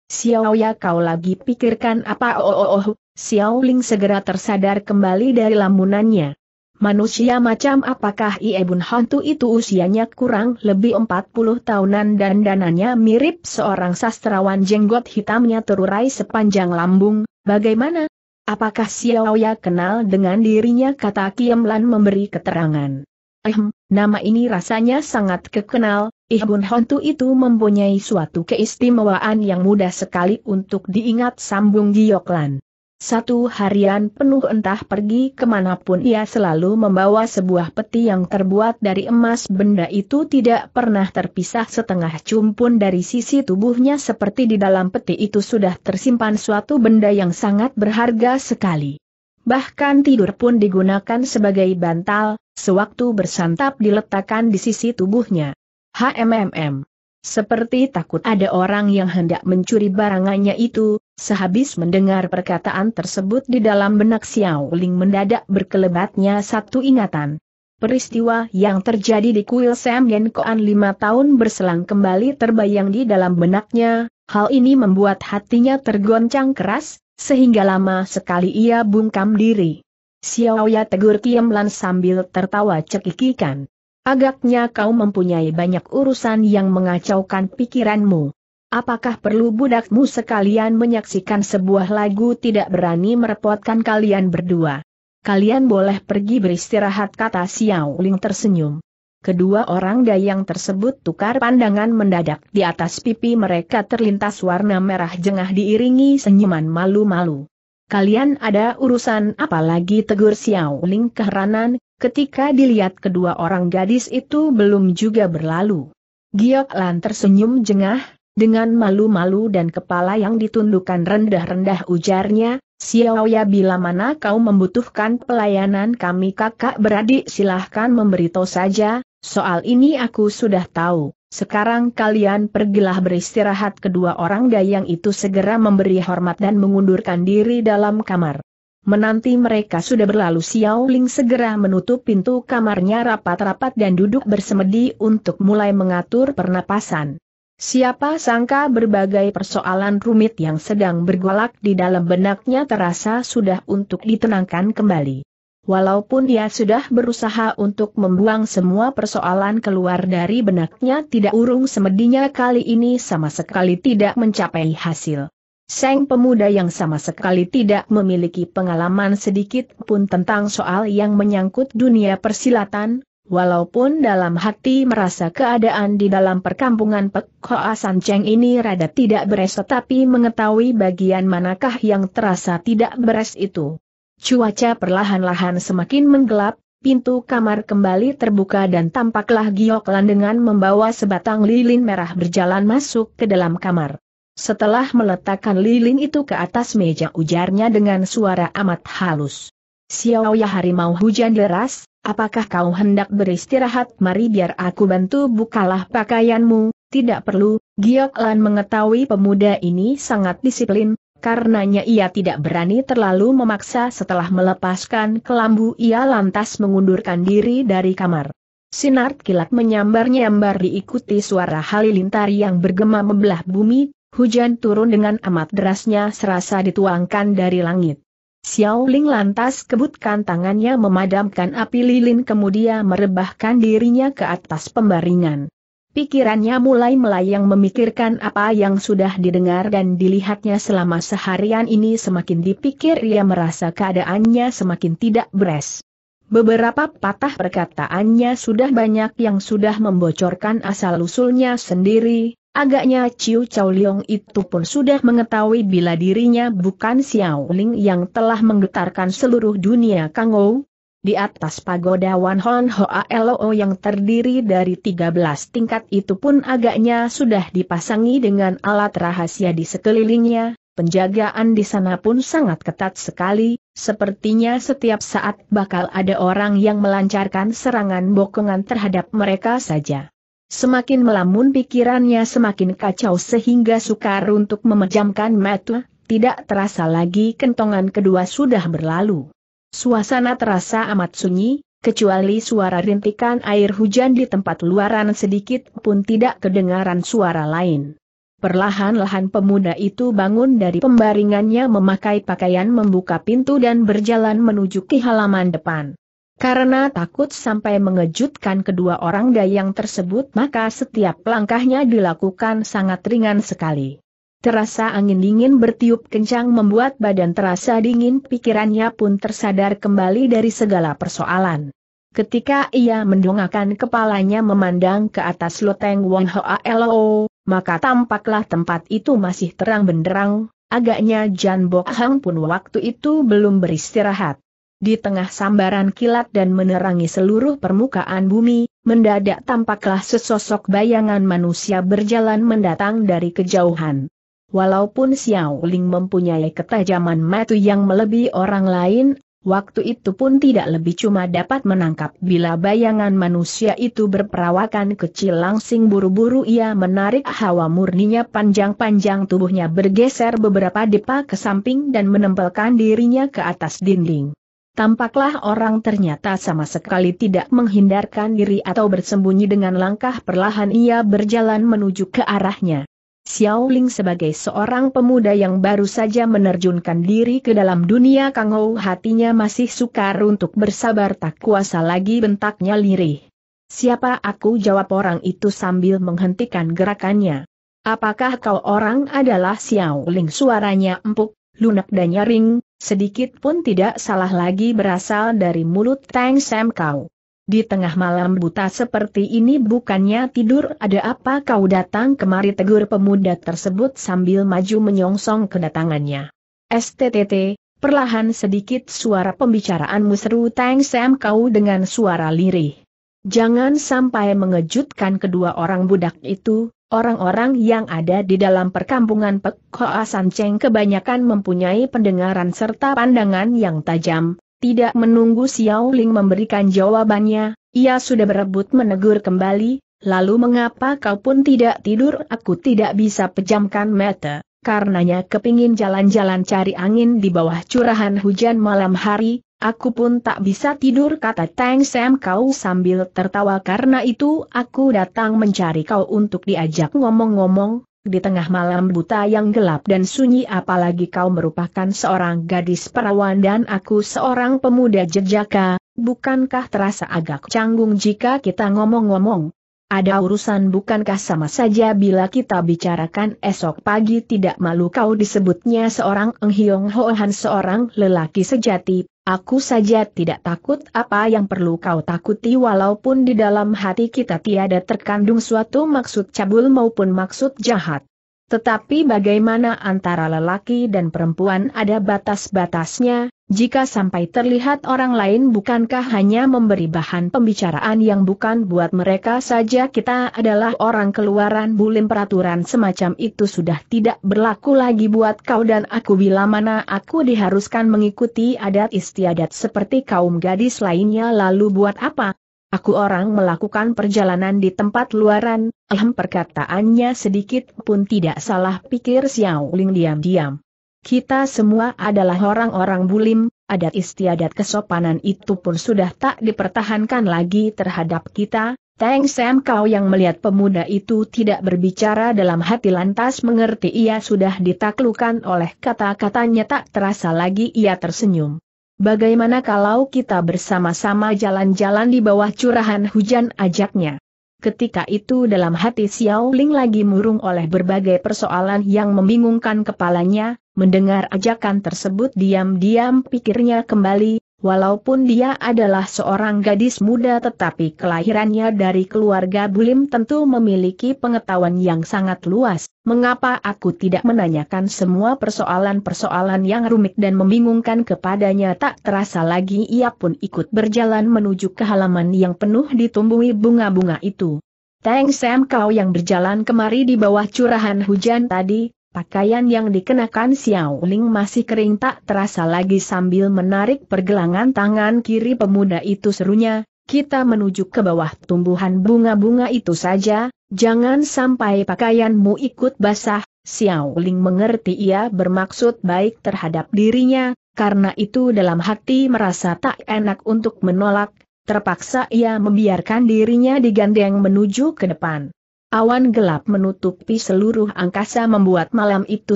Xiao ya kau lagi pikirkan apa oh oh oh, Xiao Ling segera tersadar kembali dari lamunannya. Manusia macam apakah Iebun Hantu itu usianya kurang lebih 40 tahunan dan dananya mirip seorang sastrawan jenggot hitamnya terurai sepanjang lambung, bagaimana? Apakah Xiao ya kenal dengan dirinya kata Kiem Lan memberi keterangan. Ehm, nama ini rasanya sangat kekenal, Ihbun Hontu itu mempunyai suatu keistimewaan yang mudah sekali untuk diingat sambung Gioklan. Satu harian penuh entah pergi kemanapun ia selalu membawa sebuah peti yang terbuat dari emas benda itu tidak pernah terpisah setengah cum pun dari sisi tubuhnya seperti di dalam peti itu sudah tersimpan suatu benda yang sangat berharga sekali bahkan tidur pun digunakan sebagai bantal, sewaktu bersantap diletakkan di sisi tubuhnya. HMMM. Seperti takut ada orang yang hendak mencuri barangannya itu, sehabis mendengar perkataan tersebut di dalam benak Xiao Ling mendadak berkelebatnya satu ingatan. Peristiwa yang terjadi di kuil Sam Gen Koan lima tahun berselang kembali terbayang di dalam benaknya, Hal ini membuat hatinya tergoncang keras, sehingga lama sekali ia bungkam diri. Xiaoya tegur Lan sambil tertawa cekikikan. Agaknya kau mempunyai banyak urusan yang mengacaukan pikiranmu. Apakah perlu budakmu sekalian menyaksikan sebuah lagu tidak berani merepotkan kalian berdua? Kalian boleh pergi beristirahat kata Xiao Ling tersenyum. Kedua orang dayang tersebut tukar pandangan mendadak di atas pipi mereka terlintas warna merah jengah diiringi senyuman malu-malu. Kalian ada urusan apa lagi tegur Xiao Ling keheranan, ketika dilihat kedua orang gadis itu belum juga berlalu. Giok Lan tersenyum jengah, dengan malu-malu dan kepala yang ditundukkan rendah-rendah ujarnya, Xiao ya bila mana kau membutuhkan pelayanan kami kakak beradik silahkan memberitahu saja, Soal ini aku sudah tahu, sekarang kalian pergilah beristirahat kedua orang dayang itu segera memberi hormat dan mengundurkan diri dalam kamar. Menanti mereka sudah berlalu Xiao Ling segera menutup pintu kamarnya rapat-rapat dan duduk bersemedi untuk mulai mengatur pernapasan. Siapa sangka berbagai persoalan rumit yang sedang bergolak di dalam benaknya terasa sudah untuk ditenangkan kembali. Walaupun dia sudah berusaha untuk membuang semua persoalan keluar dari benaknya tidak urung semedinya kali ini sama sekali tidak mencapai hasil. Seng pemuda yang sama sekali tidak memiliki pengalaman sedikit pun tentang soal yang menyangkut dunia persilatan, walaupun dalam hati merasa keadaan di dalam perkampungan Pek San Cheng ini rada tidak beres tetapi mengetahui bagian manakah yang terasa tidak beres itu. Cuaca perlahan-lahan semakin menggelap, pintu kamar kembali terbuka dan tampaklah Giok dengan membawa sebatang lilin merah berjalan masuk ke dalam kamar. Setelah meletakkan lilin itu ke atas meja ujarnya dengan suara amat halus. Xiao ya harimau hujan deras, apakah kau hendak beristirahat mari biar aku bantu bukalah pakaianmu, tidak perlu, Giok Lan mengetahui pemuda ini sangat disiplin, Karenanya ia tidak berani terlalu memaksa setelah melepaskan kelambu ia lantas mengundurkan diri dari kamar. Sinar kilat menyambar-nyambar diikuti suara halilintar yang bergema membelah bumi, hujan turun dengan amat derasnya serasa dituangkan dari langit. Xiao Ling lantas kebutkan tangannya memadamkan api lilin kemudian merebahkan dirinya ke atas pembaringan. Pikirannya mulai melayang memikirkan apa yang sudah didengar dan dilihatnya selama seharian ini semakin dipikir ia merasa keadaannya semakin tidak beres. Beberapa patah perkataannya sudah banyak yang sudah membocorkan asal-usulnya sendiri, agaknya Ciu Chow Leong itu pun sudah mengetahui bila dirinya bukan Xiao Ling yang telah menggetarkan seluruh dunia Kang Kangou, di atas pagoda Wan Hon Hoa Loo yang terdiri dari 13 tingkat itu pun agaknya sudah dipasangi dengan alat rahasia di sekelilingnya, penjagaan di sana pun sangat ketat sekali, sepertinya setiap saat bakal ada orang yang melancarkan serangan bokongan terhadap mereka saja. Semakin melamun pikirannya semakin kacau sehingga sukar untuk memejamkan mata, tidak terasa lagi kentongan kedua sudah berlalu. Suasana terasa amat sunyi, kecuali suara rintikan air hujan di tempat luaran sedikit pun tidak kedengaran suara lain. Perlahan-lahan pemuda itu bangun dari pembaringannya memakai pakaian membuka pintu dan berjalan menuju ke halaman depan. Karena takut sampai mengejutkan kedua orang dayang tersebut maka setiap langkahnya dilakukan sangat ringan sekali. Terasa angin dingin bertiup kencang membuat badan terasa dingin pikirannya pun tersadar kembali dari segala persoalan. Ketika ia mendongakkan kepalanya memandang ke atas loteng Wong Hoa Lo, maka tampaklah tempat itu masih terang benderang, agaknya Jan Bok Hang pun waktu itu belum beristirahat. Di tengah sambaran kilat dan menerangi seluruh permukaan bumi, mendadak tampaklah sesosok bayangan manusia berjalan mendatang dari kejauhan. Walaupun Xiao Ling mempunyai ketajaman mata yang melebihi orang lain, waktu itu pun tidak lebih cuma dapat menangkap bila bayangan manusia itu berperawakan kecil langsing buru-buru ia menarik hawa murninya panjang-panjang tubuhnya bergeser beberapa depa ke samping dan menempelkan dirinya ke atas dinding. Tampaklah orang ternyata sama sekali tidak menghindarkan diri atau bersembunyi dengan langkah perlahan ia berjalan menuju ke arahnya. Xiao Ling sebagai seorang pemuda yang baru saja menerjunkan diri ke dalam dunia Kang Hou hatinya masih sukar untuk bersabar tak kuasa lagi bentaknya lirih. Siapa aku jawab orang itu sambil menghentikan gerakannya. Apakah kau orang adalah Xiao Ling? suaranya empuk, lunak dan nyaring, sedikit pun tidak salah lagi berasal dari mulut Tang Sam kau. Di tengah malam buta seperti ini bukannya tidur ada apa kau datang kemari tegur pemuda tersebut sambil maju menyongsong kedatangannya. STTT, perlahan sedikit suara pembicaraanmu seru Tang Sam kau dengan suara lirih. Jangan sampai mengejutkan kedua orang budak itu, orang-orang yang ada di dalam perkampungan Pek Hoa Cheng kebanyakan mempunyai pendengaran serta pandangan yang tajam, tidak menunggu Xiao Ling memberikan jawabannya, ia sudah berebut menegur kembali, lalu mengapa kau pun tidak tidur? Aku tidak bisa pejamkan mata, karenanya kepingin jalan-jalan cari angin di bawah curahan hujan malam hari, Aku pun tak bisa tidur kata Tang Sam kau sambil tertawa karena itu aku datang mencari kau untuk diajak ngomong-ngomong, di tengah malam buta yang gelap dan sunyi apalagi kau merupakan seorang gadis perawan dan aku seorang pemuda jejaka, bukankah terasa agak canggung jika kita ngomong-ngomong? Ada urusan bukankah sama saja bila kita bicarakan esok pagi tidak malu kau disebutnya seorang Eng Hiong Ho Han seorang lelaki sejati, Aku saja tidak takut apa yang perlu kau takuti walaupun di dalam hati kita tiada terkandung suatu maksud cabul maupun maksud jahat. Tetapi bagaimana antara lelaki dan perempuan ada batas-batasnya, jika sampai terlihat orang lain bukankah hanya memberi bahan pembicaraan yang bukan buat mereka saja kita adalah orang keluaran bulim peraturan semacam itu sudah tidak berlaku lagi buat kau dan aku bila mana aku diharuskan mengikuti adat istiadat seperti kaum gadis lainnya lalu buat apa? Aku orang melakukan perjalanan di tempat luaran, Alhamdulillah. perkataannya sedikit pun tidak salah pikir Xiao Ling diam-diam. Kita semua adalah orang-orang bulim, adat istiadat kesopanan itu pun sudah tak dipertahankan lagi terhadap kita. Teng Sam kau yang melihat pemuda itu tidak berbicara dalam hati lantas mengerti ia sudah ditaklukan oleh kata-katanya tak terasa lagi ia tersenyum. Bagaimana kalau kita bersama-sama jalan-jalan di bawah curahan hujan ajaknya? Ketika itu dalam hati Xiao Ling lagi murung oleh berbagai persoalan yang membingungkan kepalanya, mendengar ajakan tersebut diam-diam pikirnya kembali, Walaupun dia adalah seorang gadis muda tetapi kelahirannya dari keluarga Bulim tentu memiliki pengetahuan yang sangat luas, mengapa aku tidak menanyakan semua persoalan-persoalan yang rumit dan membingungkan kepadanya tak terasa lagi ia pun ikut berjalan menuju ke halaman yang penuh ditumbuhi bunga-bunga itu. Teng Sam kau yang berjalan kemari di bawah curahan hujan tadi, Pakaian yang dikenakan Xiao Ling masih kering tak terasa lagi sambil menarik pergelangan tangan kiri pemuda itu serunya, kita menuju ke bawah tumbuhan bunga-bunga itu saja, jangan sampai pakaianmu ikut basah, Xiao Ling mengerti ia bermaksud baik terhadap dirinya, karena itu dalam hati merasa tak enak untuk menolak, terpaksa ia membiarkan dirinya digandeng menuju ke depan. Awan gelap menutupi seluruh angkasa membuat malam itu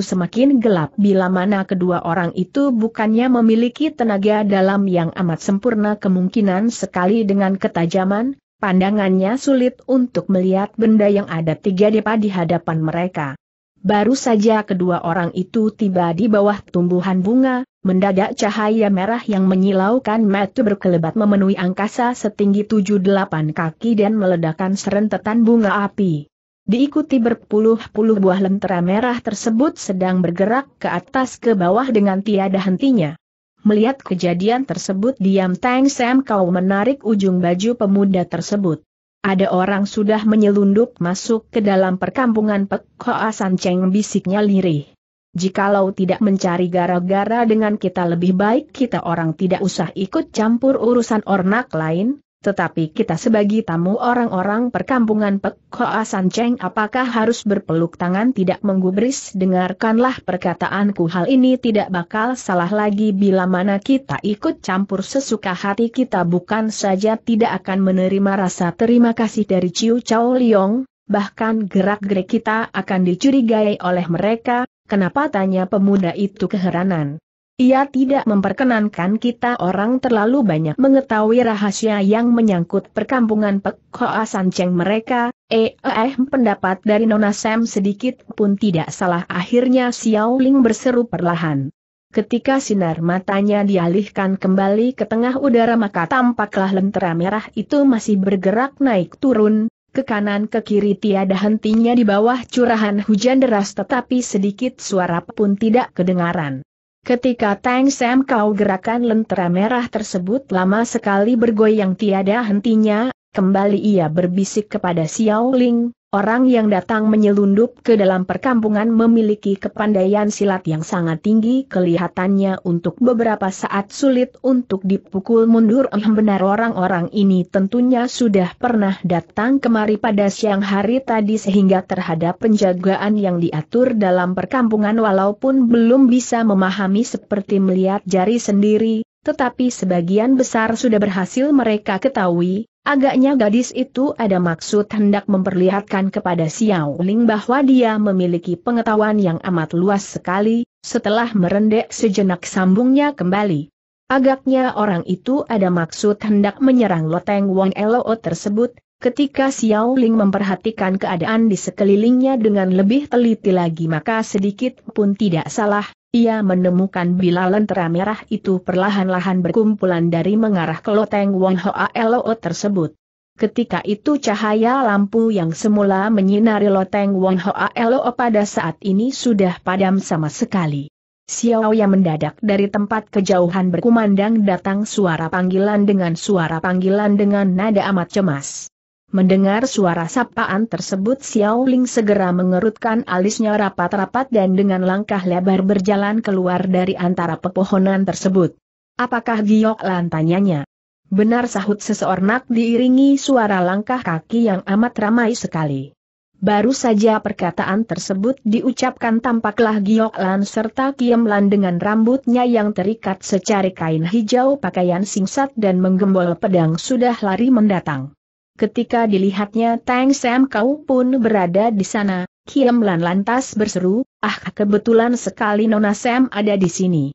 semakin gelap bila mana kedua orang itu bukannya memiliki tenaga dalam yang amat sempurna kemungkinan sekali dengan ketajaman, pandangannya sulit untuk melihat benda yang ada tiga depa di hadapan mereka. Baru saja kedua orang itu tiba di bawah tumbuhan bunga, mendadak cahaya merah yang menyilaukan mata berkelebat memenuhi angkasa setinggi 78 kaki dan meledakkan serentetan bunga api. Diikuti berpuluh-puluh buah lentera merah tersebut sedang bergerak ke atas ke bawah dengan tiada hentinya. Melihat kejadian tersebut diam Tang Sam kau menarik ujung baju pemuda tersebut. Ada orang sudah menyelundup masuk ke dalam perkampungan Pek Hoa Cheng bisiknya lirih. Jikalau tidak mencari gara-gara dengan kita lebih baik kita orang tidak usah ikut campur urusan ornak lain, tetapi kita sebagai tamu orang-orang perkampungan Pekhoa San Cheng apakah harus berpeluk tangan tidak menggubris dengarkanlah perkataanku hal ini tidak bakal salah lagi bila mana kita ikut campur sesuka hati kita bukan saja tidak akan menerima rasa terima kasih dari Ciu Chao Liong, bahkan gerak-gerik kita akan dicurigai oleh mereka, kenapa tanya pemuda itu keheranan. Ia tidak memperkenankan kita orang terlalu banyak mengetahui rahasia yang menyangkut perkampungan Pek Hoa Sanceng mereka, eh eh pendapat dari Nona Sam sedikit pun tidak salah akhirnya Xiao Ling berseru perlahan. Ketika sinar matanya dialihkan kembali ke tengah udara maka tampaklah lentera merah itu masih bergerak naik turun, ke kanan ke kiri tiada hentinya di bawah curahan hujan deras tetapi sedikit suara pun tidak kedengaran. Ketika Tang Sam kau gerakan lentera merah tersebut lama sekali bergoyang tiada hentinya, kembali ia berbisik kepada Xiao Ling, Orang yang datang menyelundup ke dalam perkampungan memiliki kepandaian silat yang sangat tinggi kelihatannya untuk beberapa saat sulit untuk dipukul mundur. Benar orang-orang ini tentunya sudah pernah datang kemari pada siang hari tadi sehingga terhadap penjagaan yang diatur dalam perkampungan walaupun belum bisa memahami seperti melihat jari sendiri, tetapi sebagian besar sudah berhasil mereka ketahui, Agaknya gadis itu ada maksud hendak memperlihatkan kepada Xiao Ling bahwa dia memiliki pengetahuan yang amat luas sekali, setelah merendek sejenak sambungnya kembali. Agaknya orang itu ada maksud hendak menyerang Loteng Wang Elo tersebut, ketika Xiao Ling memperhatikan keadaan di sekelilingnya dengan lebih teliti lagi maka sedikit pun tidak salah, ia menemukan bila lentera merah itu perlahan-lahan berkumpulan dari mengarah ke loteng Wong Hoa Loo tersebut. Ketika itu cahaya lampu yang semula menyinari loteng Wong Hoa Loo pada saat ini sudah padam sama sekali. Xiao yang mendadak dari tempat kejauhan berkumandang datang suara panggilan dengan suara panggilan dengan nada amat cemas. Mendengar suara sapaan tersebut Xiao Ling segera mengerutkan alisnya rapat-rapat dan dengan langkah lebar berjalan keluar dari antara pepohonan tersebut. Apakah Giok Lan tanyanya? Benar sahut seseorang diiringi suara langkah kaki yang amat ramai sekali. Baru saja perkataan tersebut diucapkan tampaklah Giok Lan serta Kiem Lan dengan rambutnya yang terikat secari kain hijau pakaian singset dan menggembol pedang sudah lari mendatang. Ketika dilihatnya Tang Sam Kau pun berada di sana, Kiem Lan lantas berseru, ah kebetulan sekali Nona Sam ada di sini.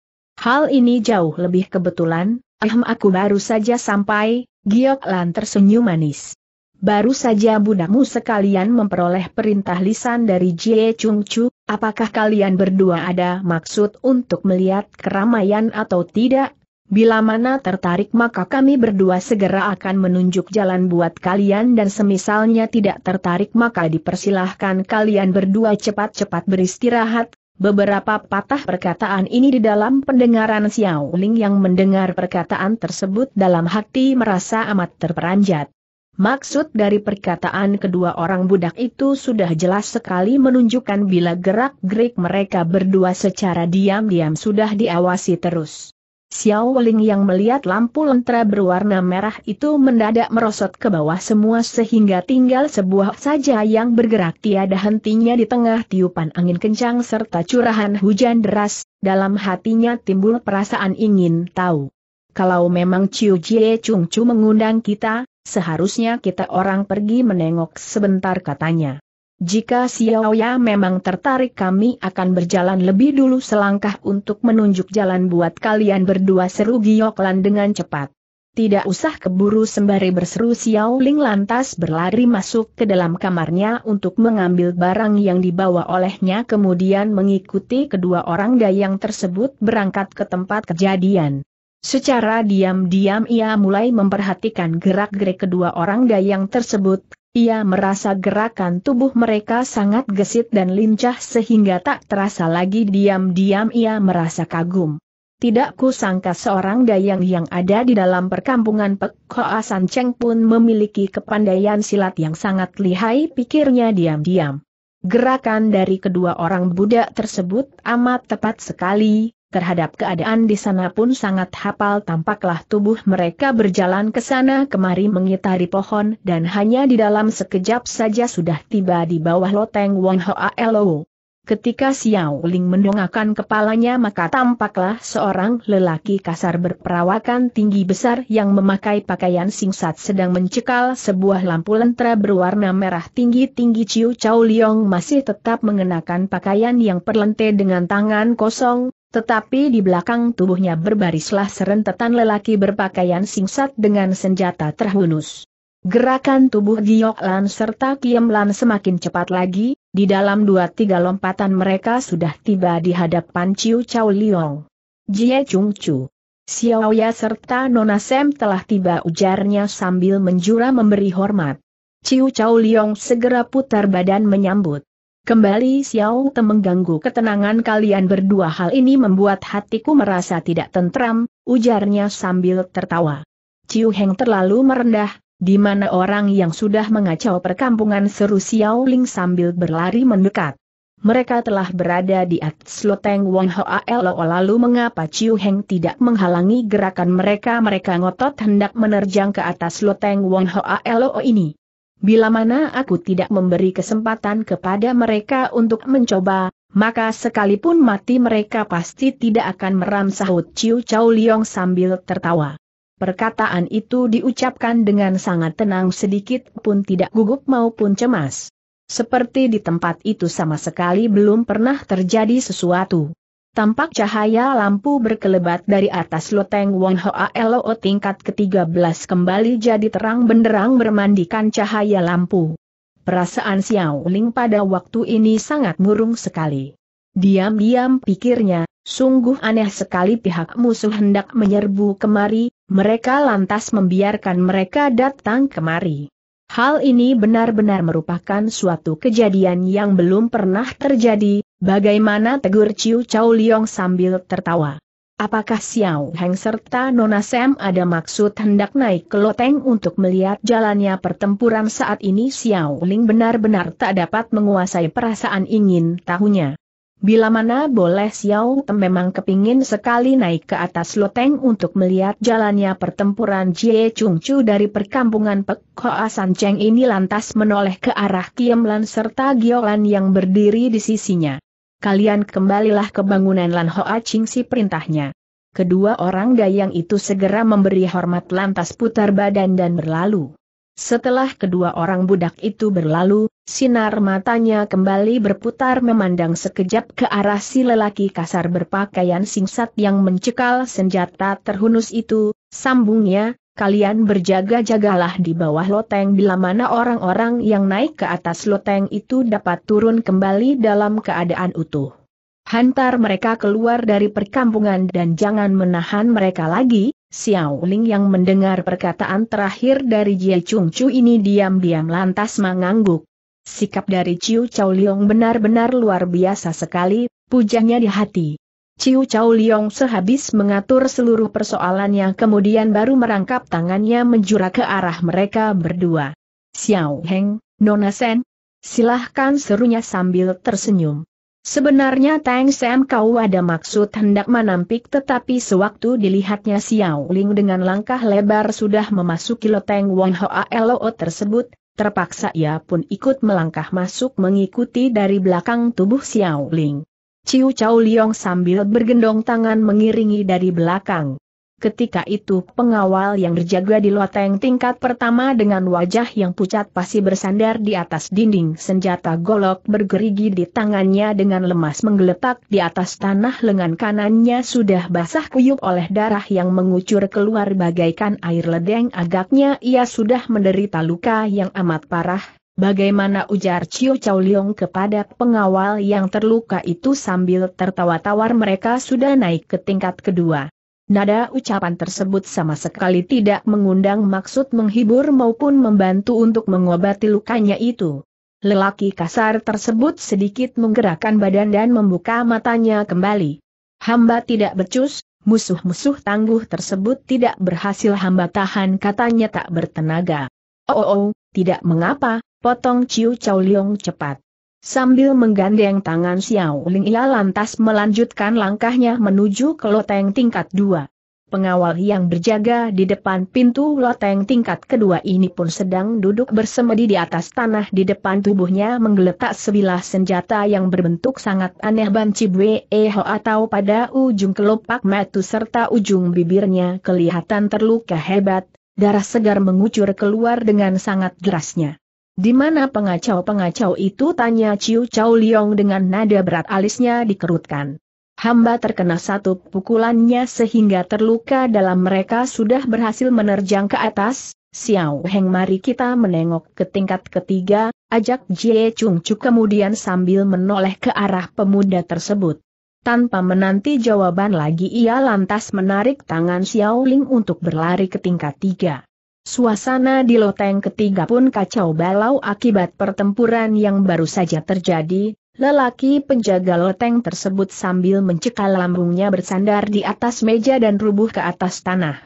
Hal ini jauh lebih kebetulan, ahem aku baru saja sampai, Giok Lan tersenyum manis. Baru saja budakmu sekalian memperoleh perintah lisan dari Jie Chung Chu, apakah kalian berdua ada maksud untuk melihat keramaian atau tidak? Bila mana tertarik maka kami berdua segera akan menunjuk jalan buat kalian dan semisalnya tidak tertarik maka dipersilahkan kalian berdua cepat-cepat beristirahat. Beberapa patah perkataan ini di dalam pendengaran Xiao Ling yang mendengar perkataan tersebut dalam hati merasa amat terperanjat. Maksud dari perkataan kedua orang budak itu sudah jelas sekali menunjukkan bila gerak-gerik mereka berdua secara diam-diam sudah diawasi terus. Xiao Ling yang melihat lampu lentera berwarna merah itu mendadak merosot ke bawah semua sehingga tinggal sebuah saja yang bergerak tiada hentinya di tengah tiupan angin kencang serta curahan hujan deras, dalam hatinya timbul perasaan ingin tahu. Kalau memang Ciu Jie Chung Chu mengundang kita, seharusnya kita orang pergi menengok sebentar katanya. Jika Xiaoya memang tertarik kami akan berjalan lebih dulu selangkah untuk menunjuk jalan buat kalian berdua seru Gioklan dengan cepat. Tidak usah keburu sembari berseru Xiao Ling lantas berlari masuk ke dalam kamarnya untuk mengambil barang yang dibawa olehnya kemudian mengikuti kedua orang dayang tersebut berangkat ke tempat kejadian. Secara diam-diam ia mulai memperhatikan gerak-gerik kedua orang dayang tersebut ia merasa gerakan tubuh mereka sangat gesit dan lincah sehingga tak terasa lagi diam-diam ia merasa kagum. Tidak kusangka seorang dayang yang ada di dalam perkampungan Pek asan San Cheng pun memiliki kepandaian silat yang sangat lihai pikirnya diam-diam. Gerakan dari kedua orang budak tersebut amat tepat sekali, terhadap keadaan di sana pun sangat hafal tampaklah tubuh mereka berjalan ke sana kemari mengitari pohon dan hanya di dalam sekejap saja sudah tiba di bawah loteng Wong Hoa Elo. Ketika Xiao Ling mendongakkan kepalanya maka tampaklah seorang lelaki kasar berperawakan tinggi besar yang memakai pakaian singsat sedang mencekal sebuah lampu lentera berwarna merah tinggi-tinggi Ciu Chao Liong masih tetap mengenakan pakaian yang perlente dengan tangan kosong, tetapi di belakang tubuhnya berbarislah serentetan lelaki berpakaian singsat dengan senjata terhunus. Gerakan tubuh Giok Lan serta Kiem Lan semakin cepat lagi, di dalam dua-tiga lompatan mereka sudah tiba di hadapan Ciu Chao Liong. Jie Chung Chu. Xiao Ya serta Nona Sem telah tiba ujarnya sambil menjura memberi hormat. Ciu Chao Liong segera putar badan menyambut. Kembali Xiao Te mengganggu ketenangan kalian berdua hal ini membuat hatiku merasa tidak tentram, ujarnya sambil tertawa. Ciu Heng terlalu merendah, di mana orang yang sudah mengacau perkampungan seru Xiao Ling sambil berlari mendekat. Mereka telah berada di atas loteng Wang Hoalo lalu mengapa Ciu Heng tidak menghalangi gerakan mereka mereka ngotot hendak menerjang ke atas loteng Wang Hoalo ini. Bila mana aku tidak memberi kesempatan kepada mereka untuk mencoba, maka sekalipun mati mereka pasti tidak akan meram sahut Ciu Chow Liong sambil tertawa. Perkataan itu diucapkan dengan sangat tenang sedikit pun tidak gugup maupun cemas. Seperti di tempat itu sama sekali belum pernah terjadi sesuatu tampak cahaya lampu berkelebat dari atas loteng Wong Hoa Lo tingkat ke-13 kembali jadi terang benderang bermandikan cahaya lampu. Perasaan Xiao Ling pada waktu ini sangat murung sekali. Diam-diam pikirnya, sungguh aneh sekali pihak musuh hendak menyerbu kemari, mereka lantas membiarkan mereka datang kemari. Hal ini benar-benar merupakan suatu kejadian yang belum pernah terjadi, Bagaimana tegur Ciu Chow Liong sambil tertawa? Apakah Xiao Heng serta Nona Sam ada maksud hendak naik ke loteng untuk melihat jalannya pertempuran saat ini Xiao Ling benar-benar tak dapat menguasai perasaan ingin tahunya. Bila mana boleh Xiao Tem memang kepingin sekali naik ke atas loteng untuk melihat jalannya pertempuran Jie Chung Chu dari perkampungan Pek Hoa San Cheng ini lantas menoleh ke arah Kiam Lan serta Giolan yang berdiri di sisinya kalian kembalilah ke bangunan Lan Hoa Ching si perintahnya. Kedua orang dayang itu segera memberi hormat lantas putar badan dan berlalu. Setelah kedua orang budak itu berlalu, sinar matanya kembali berputar memandang sekejap ke arah si lelaki kasar berpakaian singsat yang mencekal senjata terhunus itu, sambungnya, kalian berjaga-jagalah di bawah loteng bila mana orang-orang yang naik ke atas loteng itu dapat turun kembali dalam keadaan utuh. Hantar mereka keluar dari perkampungan dan jangan menahan mereka lagi, Xiao Ling yang mendengar perkataan terakhir dari Jie Chung Chu ini diam-diam lantas mengangguk. Sikap dari Chiu Chao Liong benar-benar luar biasa sekali, pujanya di hati. Ciu Chao Liong sehabis mengatur seluruh persoalan yang kemudian baru merangkap tangannya menjura ke arah mereka berdua. Xiao Heng, Nona Sen, silahkan serunya sambil tersenyum. Sebenarnya Tang Sam kau ada maksud hendak menampik tetapi sewaktu dilihatnya Xiao Ling dengan langkah lebar sudah memasuki loteng Wong Hoa Loo tersebut, terpaksa ia pun ikut melangkah masuk mengikuti dari belakang tubuh Xiao Ling. Ciu Chau Liong sambil bergendong tangan mengiringi dari belakang. Ketika itu pengawal yang berjaga di loteng tingkat pertama dengan wajah yang pucat pasti bersandar di atas dinding senjata golok bergerigi di tangannya dengan lemas menggeletak di atas tanah lengan kanannya sudah basah kuyup oleh darah yang mengucur keluar bagaikan air ledeng agaknya ia sudah menderita luka yang amat parah Bagaimana ujar Cio Chow Leong kepada pengawal yang terluka itu sambil tertawa-tawar mereka sudah naik ke tingkat kedua. Nada ucapan tersebut sama sekali tidak mengundang maksud menghibur maupun membantu untuk mengobati lukanya itu. Lelaki kasar tersebut sedikit menggerakkan badan dan membuka matanya kembali. Hamba tidak becus, musuh-musuh tangguh tersebut tidak berhasil hamba tahan katanya tak bertenaga. Oh, oh, oh tidak mengapa, potong Ciu Chow Leong cepat. Sambil menggandeng tangan Xiao Ling ia lantas melanjutkan langkahnya menuju ke loteng tingkat dua. Pengawal yang berjaga di depan pintu loteng tingkat kedua ini pun sedang duduk bersemedi di atas tanah di depan tubuhnya menggeletak sebilah senjata yang berbentuk sangat aneh banci eh atau pada ujung kelopak matu serta ujung bibirnya kelihatan terluka hebat, darah segar mengucur keluar dengan sangat derasnya. Di mana pengacau-pengacau itu tanya Ciu Cau Liong dengan nada berat alisnya dikerutkan. Hamba terkena satu pukulannya sehingga terluka dalam mereka sudah berhasil menerjang ke atas, Xiao Heng mari kita menengok ke tingkat ketiga, ajak Jie Chung Chu kemudian sambil menoleh ke arah pemuda tersebut. Tanpa menanti jawaban lagi ia lantas menarik tangan Xiao Ling untuk berlari ke tingkat tiga. Suasana di loteng ketiga pun kacau balau akibat pertempuran yang baru saja terjadi, lelaki penjaga loteng tersebut sambil mencekal lambungnya bersandar di atas meja dan rubuh ke atas tanah.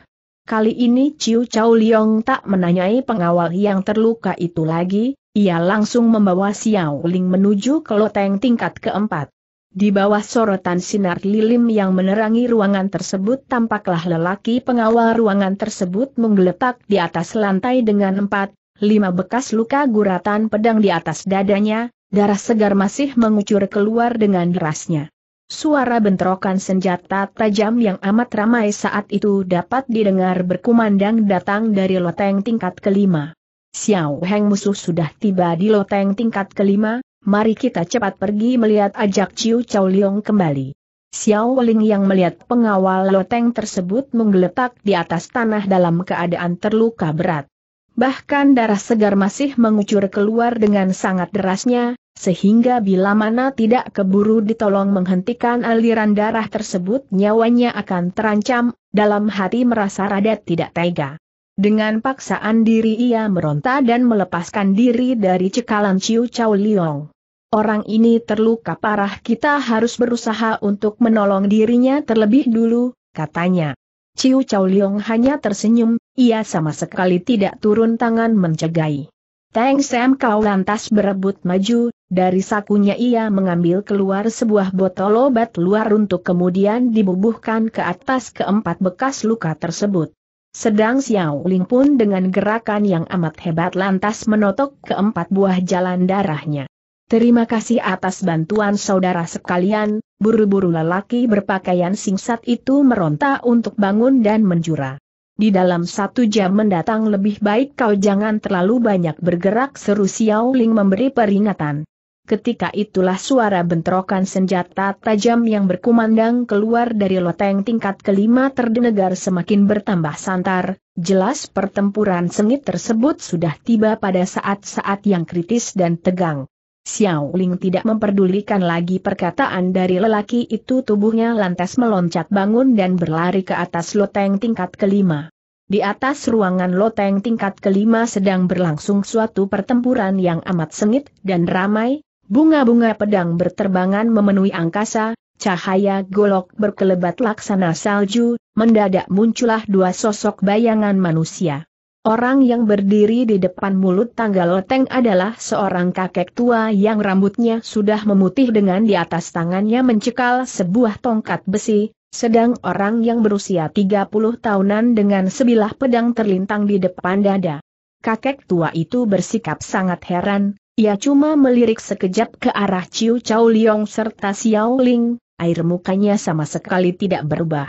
Kali ini Ciu Chow Liong tak menanyai pengawal yang terluka itu lagi, ia langsung membawa Xiao Ling menuju ke loteng tingkat keempat. Di bawah sorotan sinar lilin yang menerangi ruangan tersebut tampaklah lelaki pengawal ruangan tersebut menggeletak di atas lantai dengan empat, lima bekas luka guratan pedang di atas dadanya, darah segar masih mengucur keluar dengan derasnya. Suara bentrokan senjata tajam yang amat ramai saat itu dapat didengar berkumandang datang dari loteng tingkat kelima. Xiao Heng musuh sudah tiba di loteng tingkat kelima, Mari kita cepat pergi melihat ajak Ciu Chow Leong kembali. Xiao Weling yang melihat pengawal loteng tersebut menggeletak di atas tanah dalam keadaan terluka berat. Bahkan darah segar masih mengucur keluar dengan sangat derasnya, sehingga bila mana tidak keburu ditolong menghentikan aliran darah tersebut nyawanya akan terancam, dalam hati merasa rada tidak tega. Dengan paksaan diri ia meronta dan melepaskan diri dari cekalan Ciu Chow Liong. Orang ini terluka parah kita harus berusaha untuk menolong dirinya terlebih dulu, katanya. Ciu Chow Liong hanya tersenyum, ia sama sekali tidak turun tangan mencegai. Teng Sam Kau lantas berebut maju, dari sakunya ia mengambil keluar sebuah botol obat luar untuk kemudian dibubuhkan ke atas keempat bekas luka tersebut. Sedang Xiao Ling pun dengan gerakan yang amat hebat lantas menotok keempat buah jalan darahnya. Terima kasih atas bantuan saudara sekalian, buru-buru lelaki berpakaian singsat itu meronta untuk bangun dan menjura. Di dalam satu jam mendatang lebih baik kau jangan terlalu banyak bergerak seru Xiao Ling memberi peringatan. Ketika itulah suara bentrokan senjata tajam yang berkumandang keluar dari loteng tingkat kelima terdengar semakin bertambah santar, jelas pertempuran sengit tersebut sudah tiba pada saat-saat yang kritis dan tegang. Xiao Ling tidak memperdulikan lagi perkataan dari lelaki itu tubuhnya lantas meloncat bangun dan berlari ke atas loteng tingkat kelima. Di atas ruangan loteng tingkat kelima sedang berlangsung suatu pertempuran yang amat sengit dan ramai, Bunga-bunga pedang berterbangan memenuhi angkasa, cahaya golok berkelebat laksana salju, mendadak muncullah dua sosok bayangan manusia. Orang yang berdiri di depan mulut tangga loteng adalah seorang kakek tua yang rambutnya sudah memutih dengan di atas tangannya mencekal sebuah tongkat besi, sedang orang yang berusia 30 tahunan dengan sebilah pedang terlintang di depan dada. Kakek tua itu bersikap sangat heran, ia cuma melirik sekejap ke arah Ciu Chao Liong serta Xiao Ling, air mukanya sama sekali tidak berubah.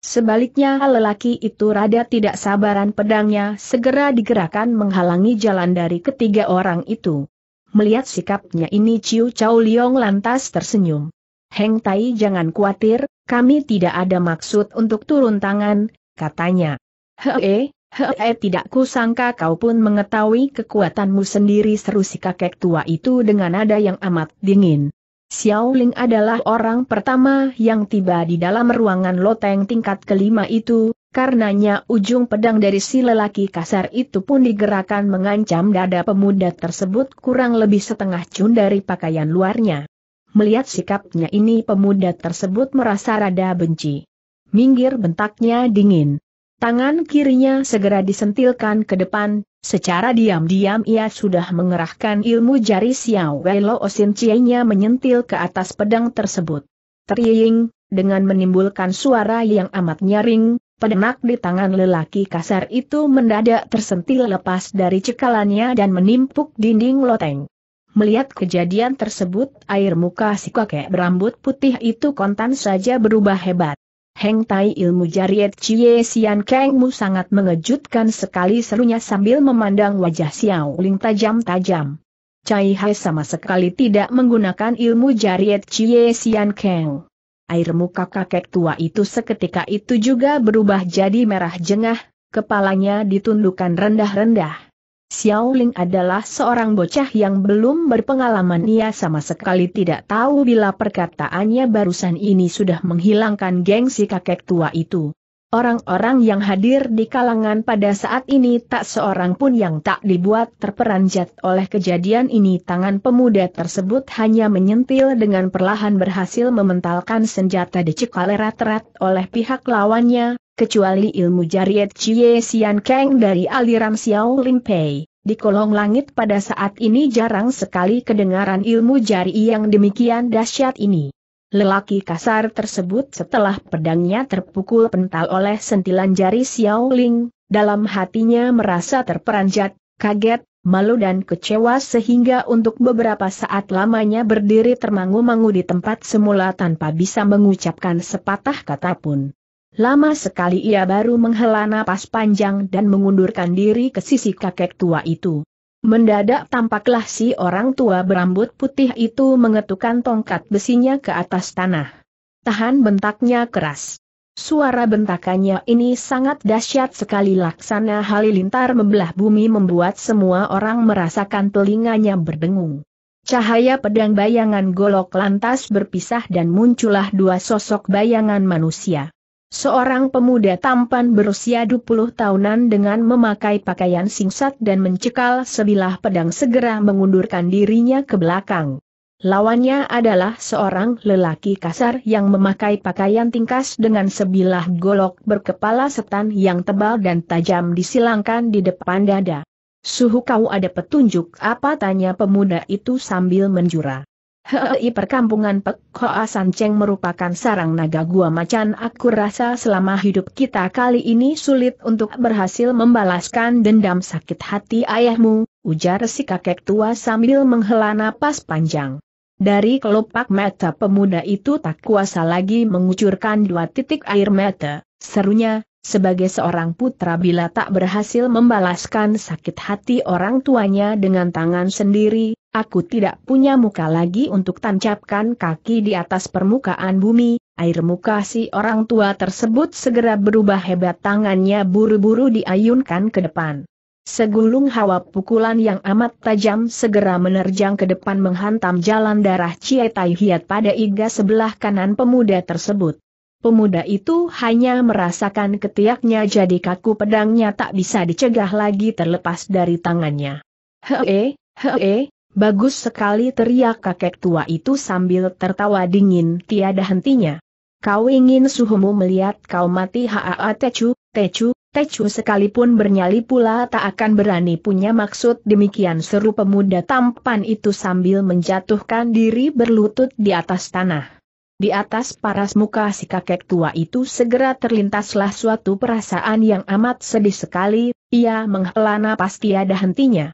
Sebaliknya lelaki itu rada tidak sabaran pedangnya segera digerakkan menghalangi jalan dari ketiga orang itu. Melihat sikapnya ini Ciu Chao Liong lantas tersenyum. Heng Tai jangan khawatir, kami tidak ada maksud untuk turun tangan, katanya. Hee, Hei eh, tidak kusangka kau pun mengetahui kekuatanmu sendiri seru si kakek tua itu dengan nada yang amat dingin. Xiao Ling adalah orang pertama yang tiba di dalam ruangan loteng tingkat kelima itu, karenanya ujung pedang dari si lelaki kasar itu pun digerakkan mengancam dada pemuda tersebut kurang lebih setengah cun dari pakaian luarnya. Melihat sikapnya ini pemuda tersebut merasa rada benci. Minggir bentaknya dingin. Tangan kirinya segera disentilkan ke depan, secara diam-diam ia sudah mengerahkan ilmu jari Xiao Wei Lo Osin Cie-nya menyentil ke atas pedang tersebut. Teriing, dengan menimbulkan suara yang amat nyaring, pedenak di tangan lelaki kasar itu mendadak tersentil lepas dari cekalannya dan menimpuk dinding loteng. Melihat kejadian tersebut, air muka si kakek berambut putih itu kontan saja berubah hebat. Heng Tai ilmu jariat cie Sian kengmu sangat mengejutkan sekali serunya sambil memandang wajah Xiao Ling tajam-tajam. Cai Hai sama sekali tidak menggunakan ilmu jariat cie Sian keng. Air muka kakek tua itu seketika itu juga berubah jadi merah jengah, kepalanya ditundukkan rendah-rendah. Xiao Ling adalah seorang bocah yang belum berpengalaman ia sama sekali tidak tahu bila perkataannya barusan ini sudah menghilangkan gengsi kakek tua itu. Orang-orang yang hadir di kalangan pada saat ini tak seorang pun yang tak dibuat terperanjat oleh kejadian ini tangan pemuda tersebut hanya menyentil dengan perlahan berhasil mementalkan senjata cekal erat-erat oleh pihak lawannya, Kecuali ilmu jariet Chie Sian Kang dari aliran Xiao Lim Pei, di kolong langit pada saat ini jarang sekali kedengaran ilmu jari yang demikian dahsyat ini. Lelaki kasar tersebut setelah pedangnya terpukul pental oleh sentilan jari Xiao Ling, dalam hatinya merasa terperanjat, kaget, malu dan kecewa sehingga untuk beberapa saat lamanya berdiri termangu-mangu di tempat semula tanpa bisa mengucapkan sepatah kata pun. Lama sekali ia baru menghela napas panjang dan mengundurkan diri ke sisi kakek tua itu. Mendadak tampaklah si orang tua berambut putih itu mengetukkan tongkat besinya ke atas tanah. Tahan bentaknya keras. Suara bentakannya ini sangat dahsyat sekali laksana halilintar membelah bumi membuat semua orang merasakan telinganya berdengung. Cahaya pedang bayangan golok lantas berpisah dan muncullah dua sosok bayangan manusia. Seorang pemuda tampan berusia 20 tahunan dengan memakai pakaian singkat dan mencekal sebilah pedang segera mengundurkan dirinya ke belakang. Lawannya adalah seorang lelaki kasar yang memakai pakaian tingkas dengan sebilah golok berkepala setan yang tebal dan tajam disilangkan di depan dada. Suhu kau ada petunjuk apa tanya pemuda itu sambil menjura. Hei perkampungan Pek Hoa Cheng merupakan sarang naga gua macan aku rasa selama hidup kita kali ini sulit untuk berhasil membalaskan dendam sakit hati ayahmu, ujar si kakek tua sambil menghela napas panjang. Dari kelopak mata pemuda itu tak kuasa lagi mengucurkan dua titik air mata, serunya, sebagai seorang putra bila tak berhasil membalaskan sakit hati orang tuanya dengan tangan sendiri, Aku tidak punya muka lagi untuk tancapkan kaki di atas permukaan bumi, air muka si orang tua tersebut segera berubah hebat tangannya buru-buru diayunkan ke depan. Segulung hawa pukulan yang amat tajam segera menerjang ke depan menghantam jalan darah Cie Tai Hiat pada iga sebelah kanan pemuda tersebut. Pemuda itu hanya merasakan ketiaknya jadi kaku pedangnya tak bisa dicegah lagi terlepas dari tangannya. Hee, hee, Bagus sekali teriak kakek tua itu sambil tertawa dingin tiada hentinya. Kau ingin suhumu melihat kau mati haa tecu, tecu, tecu sekalipun bernyali pula tak akan berani punya maksud demikian seru pemuda tampan itu sambil menjatuhkan diri berlutut di atas tanah. Di atas paras muka si kakek tua itu segera terlintaslah suatu perasaan yang amat sedih sekali, ia menghela napas tiada hentinya.